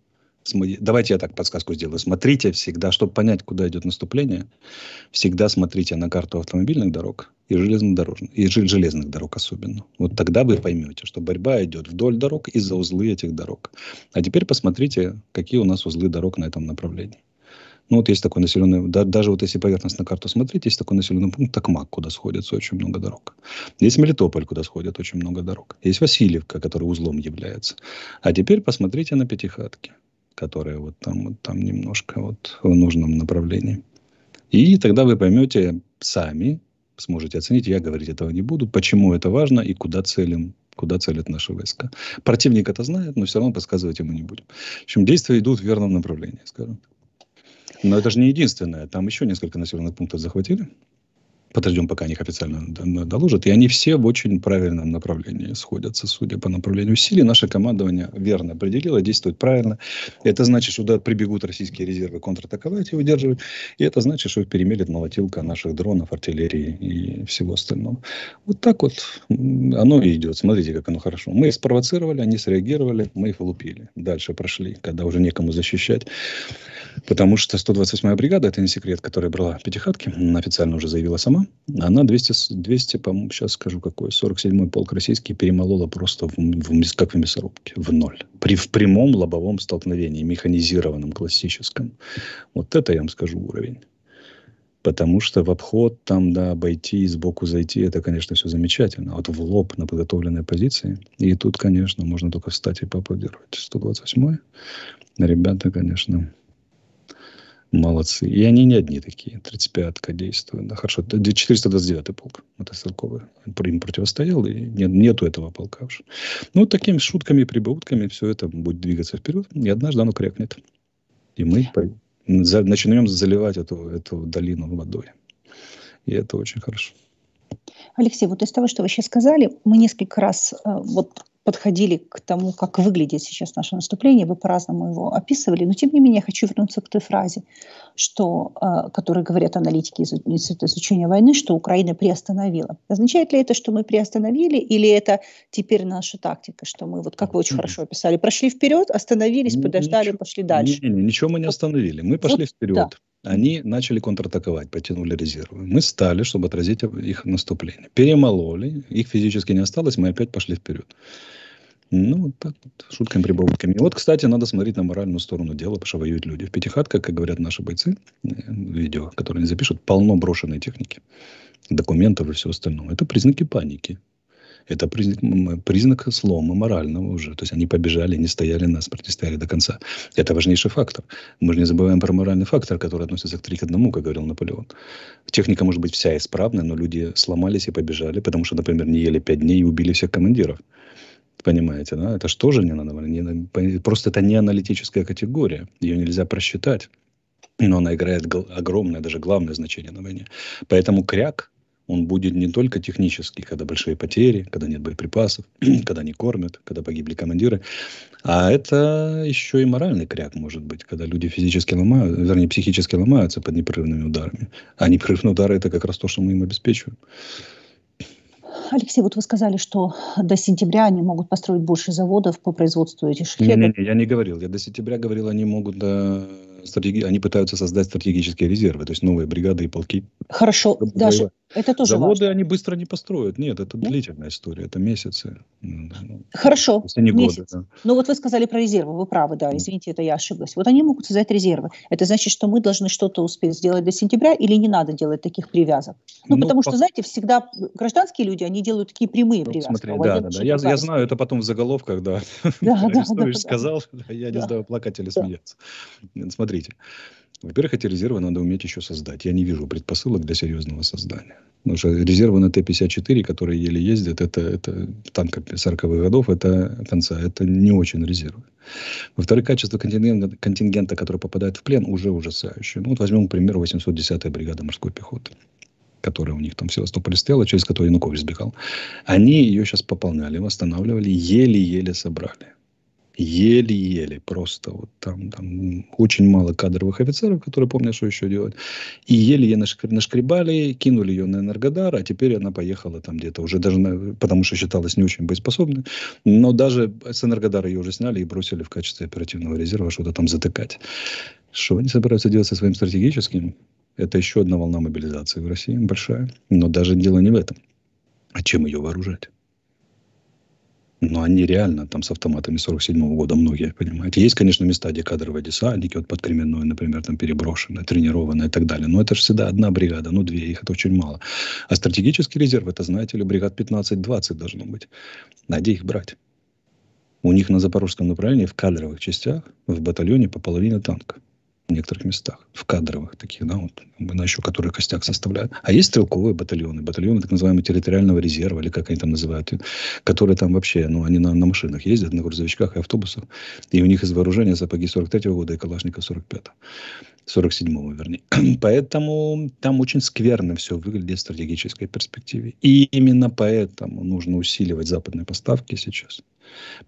давайте я так подсказку сделаю, смотрите всегда, чтобы понять, куда идет наступление, всегда смотрите на карту автомобильных дорог и железнодорожных, и железных дорог особенно. Вот тогда вы поймете, что борьба идет вдоль дорог и за узлы этих дорог. А теперь посмотрите, какие у нас узлы дорог на этом направлении. Ну, вот есть такой населенный, да, даже вот если поверхность на карту смотреть, есть такой населенный пункт Токмак, куда сходится очень много дорог. Есть Мелитополь, куда сходят очень много дорог. Есть Васильевка, которая узлом является. А теперь посмотрите на Пятихатки, которые вот там, вот там немножко вот в нужном направлении. И тогда вы поймете сами, сможете оценить, я говорить этого не буду, почему это важно и куда целим куда целят наши войска. Противник это знает, но все равно подсказывать ему не будем. В общем, действия идут в верном направлении, скажем так. Но это же не единственное. Там еще несколько населенных пунктов захватили. Подождем, пока они их официально доложат. И они все в очень правильном направлении сходятся, судя по направлению силы. Наше командование верно определило, действует правильно. Это значит, что туда прибегут российские резервы контратаковать и удерживать. И это значит, что их перемелет молотилка наших дронов, артиллерии и всего остального. Вот так вот оно и идет. Смотрите, как оно хорошо. Мы спровоцировали, они среагировали, мы их лупили. Дальше прошли, когда уже некому защищать. Потому что 128-я бригада, это не секрет, которая брала пятихатки, официально уже заявила сама, она 200, 200 по-моему, сейчас скажу какой, 47-й полк российский перемолола просто в, в, как в мясорубке, в ноль. При, в прямом лобовом столкновении, механизированном, классическом. Вот это, я вам скажу, уровень потому что в обход там, да, обойти и сбоку зайти, это, конечно, все замечательно. А вот в лоб на подготовленной позиции, и тут, конечно, можно только встать и поаплодировать. 128-й, ребята, конечно, молодцы. И они не одни такие. 35-ка действует. Да, хорошо, 429-й полк мотострелковый им противостоял, и нет, нету этого полка уже. Ну, вот такими шутками и прибаутками все это будет двигаться вперед, и однажды оно крякнет. И мы начнем заливать эту, эту долину водой. И это очень хорошо. Алексей, вот из того, что вы сейчас сказали, мы несколько раз э, вот подходили к тому, как выглядит сейчас наше наступление, вы по-разному его описывали, но тем не менее я хочу вернуться к той фразе, что, э, которую говорят аналитики из Института изучения войны, что Украина приостановила. Означает ли это, что мы приостановили, или это теперь наша тактика, что мы, вот как вы очень хорошо описали, прошли вперед, остановились, подождали, ничего, пошли дальше? Не, не, ничего мы не остановили, мы пошли вот, вперед. Да. Они начали контратаковать, потянули резервы. Мы стали, чтобы отразить их наступление. Перемололи, их физически не осталось, мы опять пошли вперед. Ну, вот так вот, шутками-прибаутками. И вот, кстати, надо смотреть на моральную сторону дела, потому что воюют люди. В Пятихатках, как говорят наши бойцы, э, видео, которые они запишут, полно брошенной техники, документов и всего остального. Это признаки паники. Это признак, признак слома морального уже. То есть они побежали, не стояли нас, противостояли до конца. Это важнейший фактор. Мы же не забываем про моральный фактор, который относится к 3 к 1, как говорил Наполеон. Техника может быть вся исправная, но люди сломались и побежали, потому что, например, не ели пять дней и убили всех командиров. Понимаете, да? Это же тоже не надо. Не, просто это не аналитическая категория. Ее нельзя просчитать. Но она играет огромное, даже главное значение на войне. Поэтому кряк, он будет не только технический, когда большие потери, когда нет боеприпасов, [clears throat] когда не кормят, когда погибли командиры, а это еще и моральный кряк может быть, когда люди физически ломают, вернее, психически ломаются под непрерывными ударами. А непрерывные удары – это как раз то, что мы им обеспечиваем. Алексей, вот вы сказали, что до сентября они могут построить больше заводов по производству этих шахедов. Не, не, не, я не говорил. Я до сентября говорил, они могут до э, стратеги... они пытаются создать стратегические резервы, то есть новые бригады и полки. Хорошо, даже, воевать. Это тоже Заводы важно. они быстро не построят. Нет, это Нет? длительная история, это месяцы. Ну, Хорошо, это не годы, Да. Ну вот вы сказали про резервы, вы правы, да, извините, это я ошиблась. Вот они могут создать резервы. Это значит, что мы должны что-то успеть сделать до сентября или не надо делать таких привязок? Ну, ну потому по... что, знаете, всегда гражданские люди, они делают такие прямые ну, привязки. Смотри, да, да, да. Я, я знаю, это потом в заголовках, да. Да, [laughs] да, да. сказал, я не знаю, плакать или смеяться. Смотрите. Во-первых, эти резервы надо уметь еще создать. Я не вижу предпосылок для серьезного создания. Потому что резервы на Т-54, которые еле ездят, это, это танк 40-х годов, это конца, это не очень резервы. Во-вторых, качество контингента, контингента, который попадает в плен, уже ужасающее. Ну, вот возьмем, к примеру, 810-я бригада морской пехоты которая у них там в Севастополе стояла, через которую Янукович сбегал, они ее сейчас пополняли, восстанавливали, еле-еле собрали еле-еле просто. Вот там, там очень мало кадровых офицеров, которые помнят, что еще делать. И еле ее нашк... нашкребали, кинули ее на Энергодар, а теперь она поехала там где-то уже даже, на... потому что считалась не очень боеспособной. Но даже с Энергодара ее уже сняли и бросили в качестве оперативного резерва что-то там затыкать. Что они собираются делать со своим стратегическим? Это еще одна волна мобилизации в России большая. Но даже дело не в этом. А чем ее вооружать? но они реально там с автоматами 47 года многие, понимаете. Есть, конечно, места, где кадровые десантники, вот под Кременную, например, там переброшенные, тренированные и так далее. Но это же всегда одна бригада, ну две, их это очень мало. А стратегический резерв, это, знаете ли, бригад 15-20 должно быть. А их брать? У них на запорожском направлении в кадровых частях в батальоне по половине танка в некоторых местах, в кадровых таких, да, вот, мы еще которые костяк составляют. А есть стрелковые батальоны, батальоны так называемого территориального резерва, или как они там называют, которые там вообще, ну, они на, на машинах ездят, на грузовичках и автобусах, и у них из вооружения сапоги 43-го года и калашников 45-го. 47-го, вернее. [clears throat] поэтому там очень скверно все выглядит в стратегической перспективе. И именно поэтому нужно усиливать западные поставки сейчас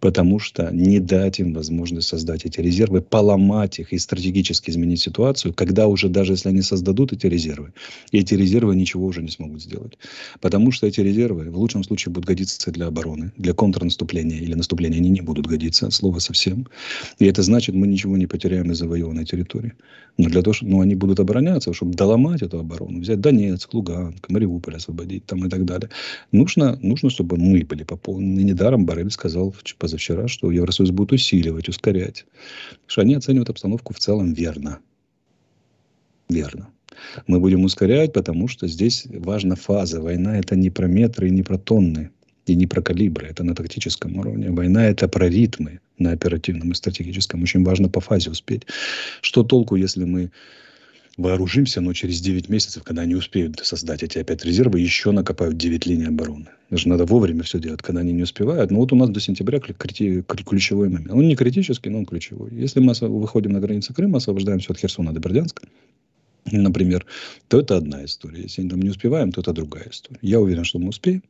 потому что не дать им возможность создать эти резервы, поломать их и стратегически изменить ситуацию, когда уже даже если они создадут эти резервы, эти резервы ничего уже не смогут сделать. Потому что эти резервы в лучшем случае будут годиться для обороны, для контрнаступления или наступления. Они не будут годиться от слова совсем. И это значит, мы ничего не потеряем из завоеванной территории. Но для того, чтобы ну, они будут обороняться, чтобы доломать эту оборону, взять Донецк, Луганск, Мариуполь освободить там и так далее. Нужно, нужно, чтобы мы были пополнены. Недаром Барель сказал, сказал позавчера, что Евросоюз будет усиливать, ускорять. что они оценивают обстановку в целом верно. Верно. Мы будем ускорять, потому что здесь важна фаза. Война – это не про метры и не про тонны, и не про калибры. Это на тактическом уровне. Война – это про ритмы на оперативном и стратегическом. Очень важно по фазе успеть. Что толку, если мы вооружимся, но через 9 месяцев, когда они успеют создать эти опять резервы, еще накопают 9 линий обороны. Даже надо вовремя все делать, когда они не успевают. Но вот у нас до сентября крити- ключевой момент. Он не критический, но он ключевой. Если мы выходим на границы Крыма, освобождаемся от Херсона до Бердянска, например, то это одна история. Если мы там не успеваем, то это другая история. Я уверен, что мы успеем.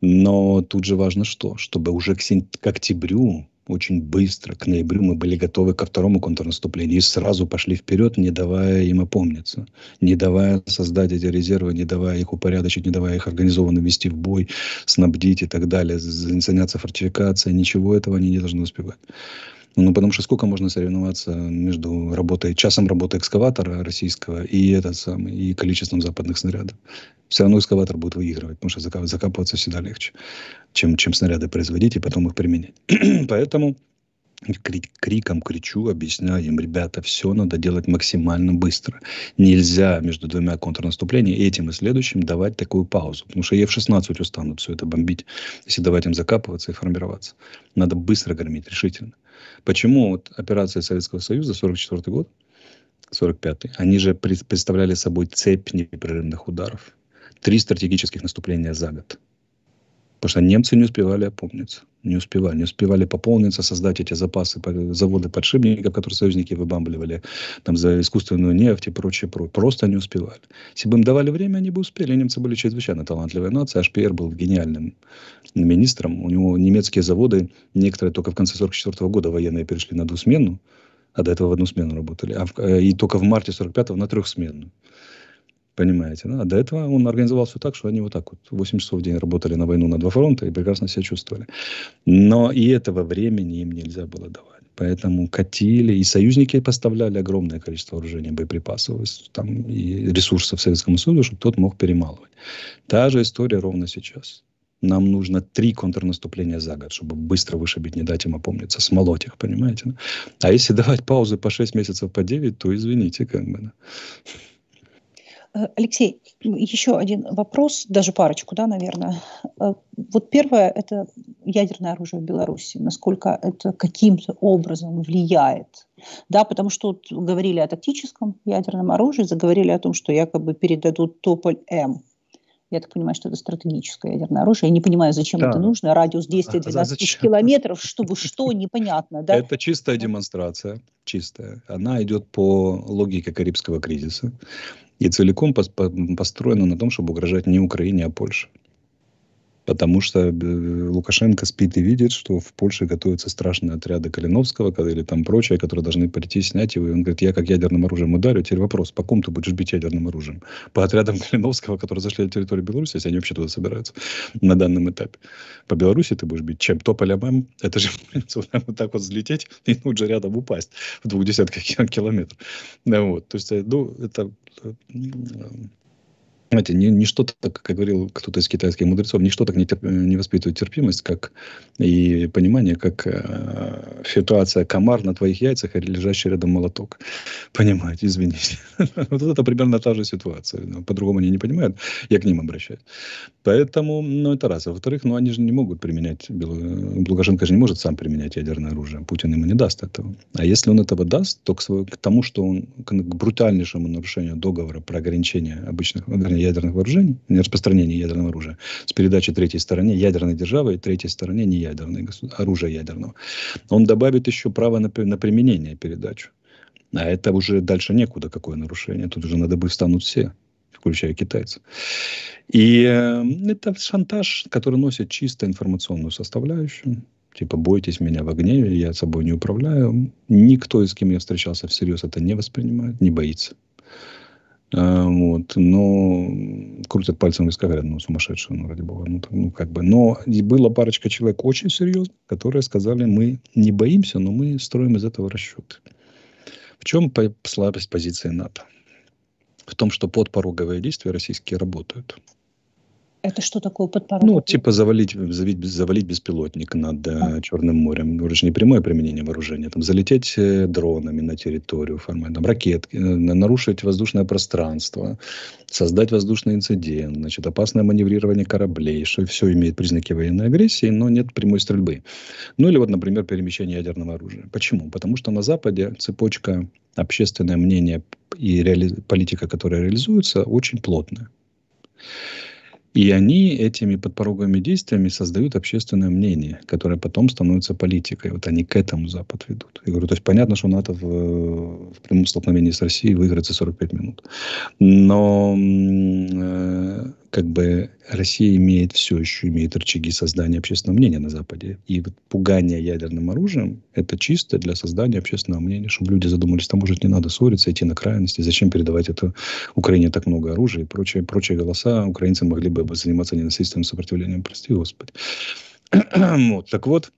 Но тут же важно что? Чтобы уже к, сент- к октябрю очень быстро, к ноябрю мы были готовы ко второму контрнаступлению и сразу пошли вперед, не давая им опомниться, не давая создать эти резервы, не давая их упорядочить, не давая их организованно вести в бой, снабдить и так далее, заняться фортификацией, ничего этого они не должны успевать. Ну, потому что сколько можно соревноваться между работой, часом работы экскаватора российского и, этот самый, и количеством западных снарядов? Все равно экскаватор будет выигрывать, потому что закапываться всегда легче чем, чем снаряды производить и потом их применять. [clears throat] Поэтому криком кричу, объясняю им, ребята, все надо делать максимально быстро. Нельзя между двумя контрнаступлениями, этим и следующим, давать такую паузу. Потому что Е-16 устанут все это бомбить, если давать им закапываться и формироваться. Надо быстро громить, решительно. Почему вот операция Советского Союза, 44 год, 45-й, они же представляли собой цепь непрерывных ударов. Три стратегических наступления за год – Потому что немцы не успевали опомниться. Не успевали. Не успевали пополниться, создать эти запасы, заводы подшипников, которые союзники выбамбливали там, за искусственную нефть и прочее, прочее. Просто не успевали. Если бы им давали время, они бы успели. Немцы были чрезвычайно талантливая нация. HPR был гениальным министром. У него немецкие заводы, некоторые только в конце 1944 года военные перешли на двусмену, а до этого в одну смену работали. А в, э, и только в марте 1945 на трехсменную. Понимаете, да? А до этого он организовал все так, что они вот так вот 8 часов в день работали на войну на два фронта и прекрасно себя чувствовали. Но и этого времени им нельзя было давать. Поэтому катили, и союзники поставляли огромное количество вооружения, боеприпасов там, и ресурсов Советскому Союзу, чтобы тот мог перемалывать. Та же история ровно сейчас. Нам нужно три контрнаступления за год, чтобы быстро вышибить, не дать им опомниться, смолоть их, понимаете? А если давать паузы по 6 месяцев, по 9, то извините, как бы. Да. Э, Алексей, еще один вопрос, даже парочку, да, наверное. Э, вот первое – это ядерное оружие в Беларуси. Насколько это каким-то образом влияет? Да, потому что вот говорили о тактическом ядерном оружии, заговорили о том, что якобы передадут Тополь-М я так понимаю, что это стратегическое ядерное оружие. Я не понимаю, зачем да. это нужно. Радиус действия 12 а тысяч километров, чтобы что, непонятно. Да? Это чистая демонстрация, чистая. Она идет по логике Карибского кризиса и целиком построена на том, чтобы угрожать не Украине, а Польше. Потому что э, Лукашенко спит и видит, что в Польше готовятся страшные отряды Калиновского или там прочие, которые должны прийти снять его. И он говорит, я как ядерным оружием ударю. Теперь вопрос, по ком ты будешь бить ядерным оружием? По отрядам Калиновского, которые зашли на территорию Беларуси, если они вообще туда собираются на данном этапе. По Беларуси ты будешь бить чем? Тополя ММ? Это же [laughs] вот так вот взлететь и тут же рядом упасть в двух десятках километров. Да, вот. То есть, э, ну, это э, знаете, ни, ничто так, как говорил кто-то из китайских мудрецов, ничто так не, терп, не воспитывает терпимость, как и понимание, как э, фильтрация комар на твоих яйцах или лежащий рядом молоток. Понимаете, извините. [laughs] вот это примерно та же ситуация. По-другому они не понимают, я к ним обращаюсь. Поэтому, ну, это раз. А во-вторых, ну, они же не могут применять, Лукашенко же не может сам применять ядерное оружие. Путин ему не даст этого. А если он этого даст, то к, свой, к тому, что он к брутальнейшему нарушению договора про ограничение обычных ограничений распространения ядерных вооружений, не распространения ядерного оружия, с передачей третьей стороне ядерной державы и третьей стороне неядерной, оружия ядерного. Он добавит еще право на, на применение передачу. А это уже дальше некуда, какое нарушение. Тут уже надо бы встанут все, включая китайцев. И э, это шантаж, который носит чисто информационную составляющую. Типа, бойтесь меня в огне я собой не управляю. Никто, с кем я встречался всерьез, это не воспринимает, не боится. Э, вот. Но крутят пальцем в висках, говорят, ну, сумасшедшие, ну, ради бога. Ну, ну, как бы. Но была парочка человек очень серьезных, которые сказали, мы не боимся, но мы строим из этого расчеты. В чем слабость позиции НАТО? В том, что подпороговые действия российские работают. Это что такое под Ну, типа завалить, завалить, завалить беспилотник над э, а. Черным морем. Это же не прямое применение вооружения. Там залететь э, дронами на территорию формально, ракетки, ракет, э, нарушить воздушное пространство, создать воздушный инцидент, значит, опасное маневрирование кораблей, что все имеет признаки военной агрессии, но нет прямой стрельбы. Ну или вот, например, перемещение ядерного оружия. Почему? Потому что на Западе цепочка общественное мнение и реали... политика, которая реализуется, очень плотная. И они этими подпороговыми действиями создают общественное мнение, которое потом становится политикой. Вот они к этому Запад ведут. Я говорю, то есть понятно, что НАТО в, в прямом столкновении с Россией выиграет за 45 минут. Но э, как бы Россия имеет все еще имеет рычаги создания общественного мнения на Западе. И вот пугание ядерным оружием – это чисто для создания общественного мнения, чтобы люди задумались, там, может, не надо ссориться, идти на крайности, зачем передавать это Украине так много оружия и прочие, прочие голоса. Украинцы могли бы заниматься ненасильственным сопротивлением, прости господи. [clears throat] вот, так вот,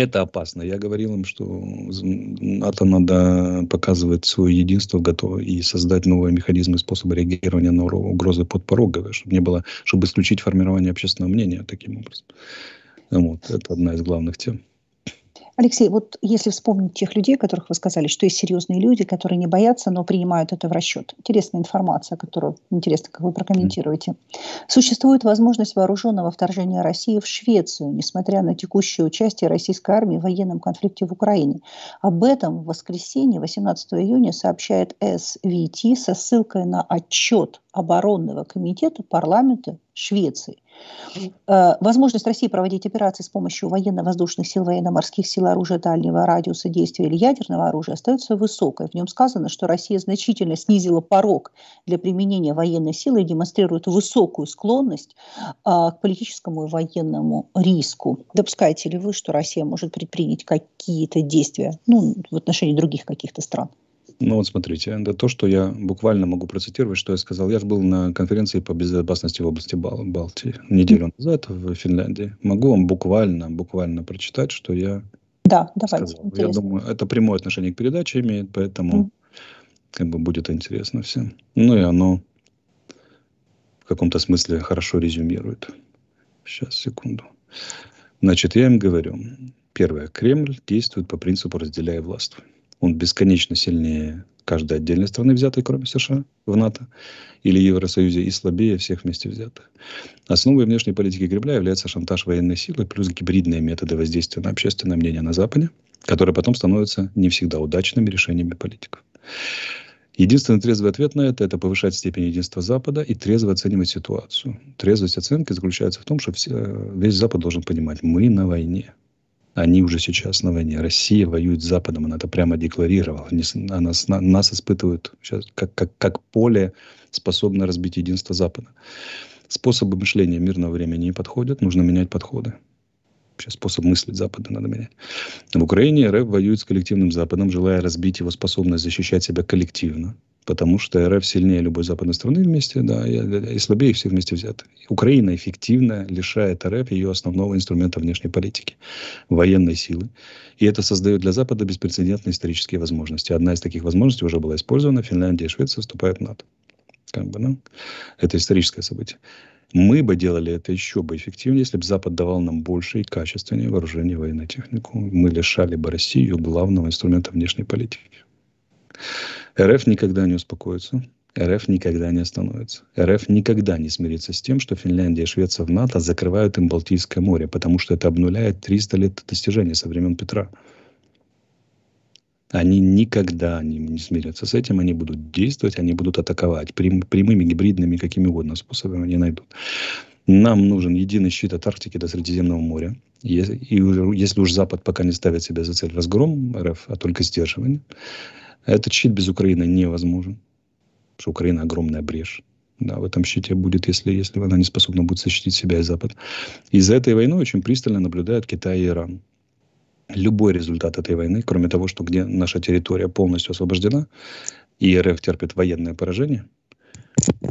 это опасно. Я говорил им, что НАТО надо показывать свое единство, готово и создать новые механизмы и способы реагирования на угрозы под подпороговые, чтобы не было, чтобы исключить формирование общественного мнения таким образом. Вот, это одна из главных тем. Алексей, вот если вспомнить тех людей, о которых вы сказали, что есть серьезные люди, которые не боятся, но принимают это в расчет. Интересная информация, которую интересно, как вы прокомментируете. Существует возможность вооруженного вторжения России в Швецию, несмотря на текущее участие российской армии в военном конфликте в Украине. Об этом в воскресенье, 18 июня, сообщает СВТ со ссылкой на отчет Оборонного комитета парламента Швеции. Э, возможность России проводить операции с помощью военно-воздушных сил, военно-морских сил, оружия дальнего радиуса действия или ядерного оружия остается высокой. В нем сказано, что Россия значительно снизила порог для применения военной силы и демонстрирует высокую склонность а, к политическому и военному риску. Допускаете ли вы, что Россия может предпринять какие-то действия ну, в отношении других каких-то стран? Ну вот смотрите, это то, что я буквально могу процитировать, что я сказал. Я же был на конференции по безопасности в области Бал Балтии неделю назад в Финляндии. Могу вам буквально, буквально прочитать, что я да, давайте. Сказал. Интересно. Я думаю, это прямое отношение к передаче имеет, поэтому mm. как бы будет интересно всем. Ну и оно в каком-то смысле хорошо резюмирует. Сейчас, секунду. Значит, я им говорю. Первое. Кремль действует по принципу «разделяй властвуй» он бесконечно сильнее каждой отдельной страны взятой, кроме США, в НАТО или Евросоюзе, и слабее всех вместе взятых. Основой внешней политики Кремля является шантаж военной силы плюс гибридные методы воздействия на общественное мнение на Западе, которые потом становятся не всегда удачными решениями политиков. Единственный трезвый ответ на это – это повышать степень единства Запада и трезво оценивать ситуацию. Трезвость оценки заключается в том, что все, весь Запад должен понимать – мы на войне они уже сейчас на войне. Россия воюет с Западом, она это прямо декларировала. Они, она, нас испытывают сейчас как, как, как поле, способное разбить единство Запада. Способы мышления мирного времени не подходят, нужно менять подходы. Сейчас способ мыслить Запада надо менять. В Украине РФ воюет с коллективным Западом, желая разбить его способность защищать себя коллективно потому что РФ сильнее любой западной страны вместе, да, и, э, слабее все вместе взят. Украина эффективно лишает РФ ее основного инструмента внешней политики, военной силы. И это создает для Запада беспрецедентные исторические возможности. Одна из таких возможностей уже была использована. Финляндия и Швеция вступают в НАТО. Как бы, ну, это историческое событие. Мы бы делали это еще бы эффективнее, если бы Запад давал нам больше и качественнее вооружение и военную технику. Мы лишали бы Россию главного инструмента внешней политики. РФ никогда не успокоится. РФ никогда не остановится. РФ никогда не смирится с тем, что Финляндия и Швеция в НАТО закрывают им Балтийское море, потому что это обнуляет 300 лет достижений со времен Петра. Они никогда не, не смирятся с этим, они будут действовать, они будут атаковать прям, прямыми, гибридными, какими угодно способами они найдут. Нам нужен единый щит от Арктики до Средиземного моря. Если, и если уж Запад пока не ставит себя за цель разгром РФ, а только сдерживание, этот щит без Украины невозможен, потому что Украина огромная брешь. Да, в этом щите будет, если, если она не способна будет защитить себя и Запад. И за этой войной очень пристально наблюдают Китай и Иран. Любой результат этой войны, кроме того, что где наша территория полностью освобождена, и РФ терпит военное поражение –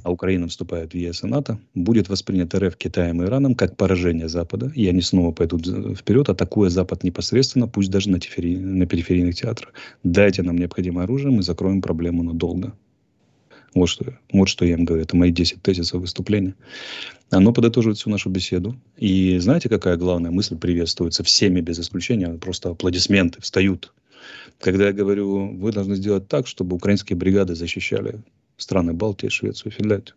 а Украина вступает в ЕС и НАТО, будет воспринято РФ Китаем и Ираном как поражение Запада, и они снова пойдут вперед, атакуя Запад непосредственно, пусть даже на, на периферийных театрах. Дайте нам необходимое оружие, мы закроем проблему надолго. Вот что, вот что я им говорю. Это мои 10 тезисов выступления. Оно подытоживает всю нашу беседу. И знаете, какая главная мысль приветствуется всеми без исключения? Просто аплодисменты встают. Когда я говорю, вы должны сделать так, чтобы украинские бригады защищали страны Балтии, Швецию, Финляндию.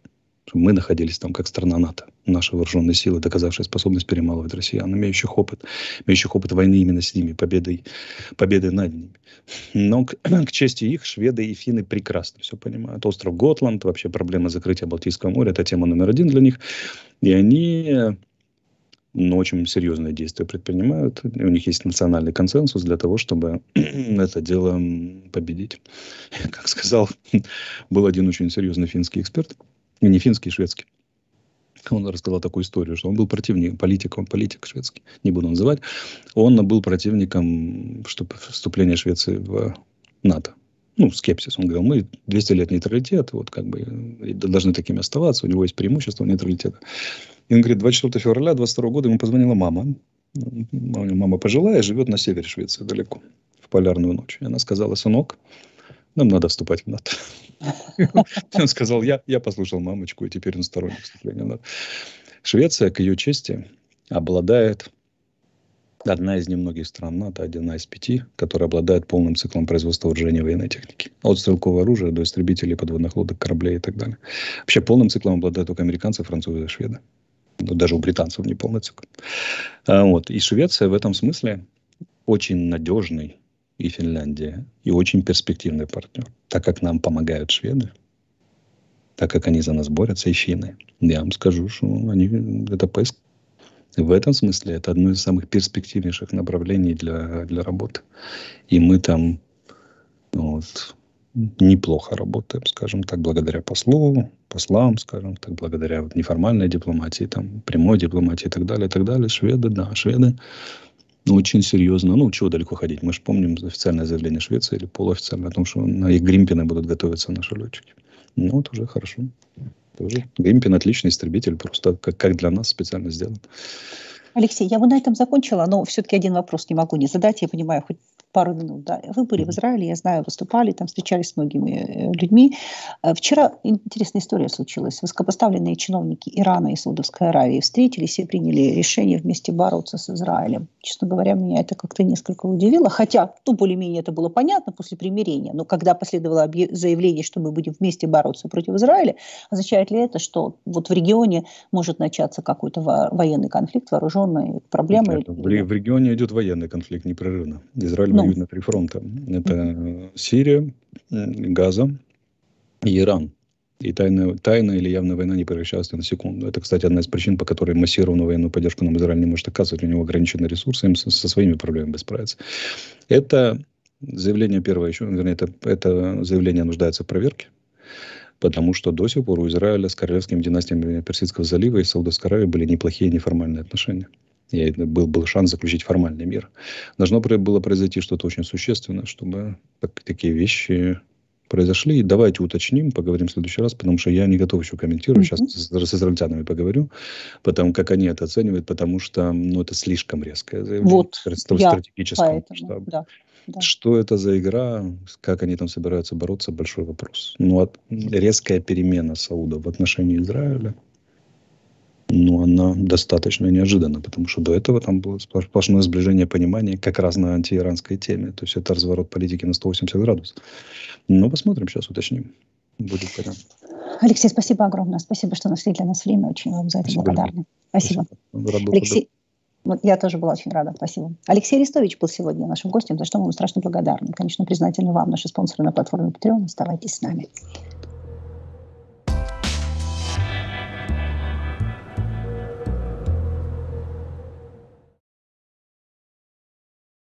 Мы находились там как страна НАТО. Наши вооруженные силы, доказавшие способность перемалывать россиян, имеющих опыт, имеющих опыт войны именно с ними, победы, победы над ними. Но к, [clears throat] к чести их, шведы и финны прекрасно все понимают. Остров Готланд, вообще проблема закрытия Балтийского моря, это тема номер один для них. И они но очень серьезные действия предпринимают. И у них есть национальный консенсус для того, чтобы [clears throat] это дело победить. [laughs] Как сказал, [laughs] был один очень серьезный финский эксперт, не финский, шведский. Он рассказал такую историю, что он был противником политиком, политик шведский, не буду называть. Он был противником вступления Швеции в НАТО ну, скепсис. Он говорил, мы 200 лет нейтралитет, вот как бы должны такими оставаться, у него есть преимущество нейтралитета. И он говорит, 24 февраля 22 года ему позвонила мама. А у него Мама пожилая, живет на севере Швеции, далеко, в полярную ночь. И она сказала, сынок, нам надо вступать в НАТО. Он сказал, я, я послушал мамочку, и теперь он сторонник вступления в НАТО. Швеция, к ее чести, обладает одна из немногих стран НАТО, одна из пяти, которая обладает полным циклом производства вооружения военной техники. От стрелкового оружия до истребителей, подводных лодок, кораблей и так далее. Вообще полным циклом обладают только американцы, французы и шведы. Ну, даже у британцев не полный цикл. А, вот. И Швеция в этом смысле очень надежный и Финляндия, и очень перспективный партнер, так как нам помогают шведы, так как они за нас борются, и финны. Я вам скажу, что они, это поиск в этом смысле это одно из самых перспективнейших направлений для, для работы. И мы там ну, вот, неплохо работаем, скажем так, благодаря послу, послам, скажем так, благодаря вот неформальной дипломатии, там, прямой дипломатии и так далее, и так далее. Шведы, да, шведы ну, очень серьезно, ну, чего далеко ходить, мы же помним официальное заявление Швеции или полуофициальное о том, что на их Гримпины будут готовиться наши летчики. Ну, вот уже хорошо тоже. Гримпин отличный истребитель, просто как, как для нас специально сделан. Алексей, я бы на этом закончила, но все-таки один вопрос не могу не задать. Я понимаю, хоть пару минут. Да. Вы были в Израиле, я знаю, выступали, там встречались с многими э, людьми. Э, вчера интересная история случилась. Высокопоставленные чиновники Ирана и Саудовской Аравии встретились и приняли решение вместе бороться с Израилем. Честно говоря, меня это как-то несколько удивило. Хотя, ну, более-менее это было понятно после примирения. Но когда последовало заявление, что мы будем вместе бороться против Израиля, означает ли это, что вот в регионе может начаться какой-то во- военный конфликт, вооруженные проблемы? Нет, или... В регионе идет военный конфликт непрерывно. Израиль ну. воюет на три фронта. Это Сирия, Газа и Иран и тайная, тайная или явная война не превращалась ни на секунду. Это, кстати, одна из причин, по которой массированную военную поддержку нам Израиль не может оказывать. У него ограничены ресурсы, им со, со своими проблемами справиться. Это заявление первое еще, вернее, это, это заявление нуждается в проверке, потому что до сих пор у Израиля с королевскими династиями Персидского залива и Саудовской Аравии были неплохие неформальные отношения и был, был шанс заключить формальный мир. Должно было произойти что-то очень существенное, чтобы так, такие вещи произошли. давайте уточним, поговорим в следующий раз, потому что я не готов еще комментировать. Сейчас с, с израильтянами поговорю, потому как они это оценивают, потому что ну, это слишком резкое заявление. Вот, в стратегическом поэтому, штабе. Да. Да. Что это за игра, как они там собираются бороться, большой вопрос. Ну, от, резкая перемена Сауда в отношении Израиля, но ну, она достаточно неожиданна, потому что до этого там было сплошное сближение понимания как раз на антииранской теме. То есть это разворот политики на 180 градусов. Но ну, посмотрим, сейчас уточним. Будет понятно. Алексей, спасибо огромное. Спасибо, что нашли для нас время. Очень вам за это спасибо. благодарны. Спасибо. спасибо. Алексей... Вот я тоже была очень рада, спасибо. Алексей Арестович был сегодня нашим гостем, за что мы ему страшно благодарны. Конечно, признательны вам, наши спонсоры на платформе Patreon. Оставайтесь с нами.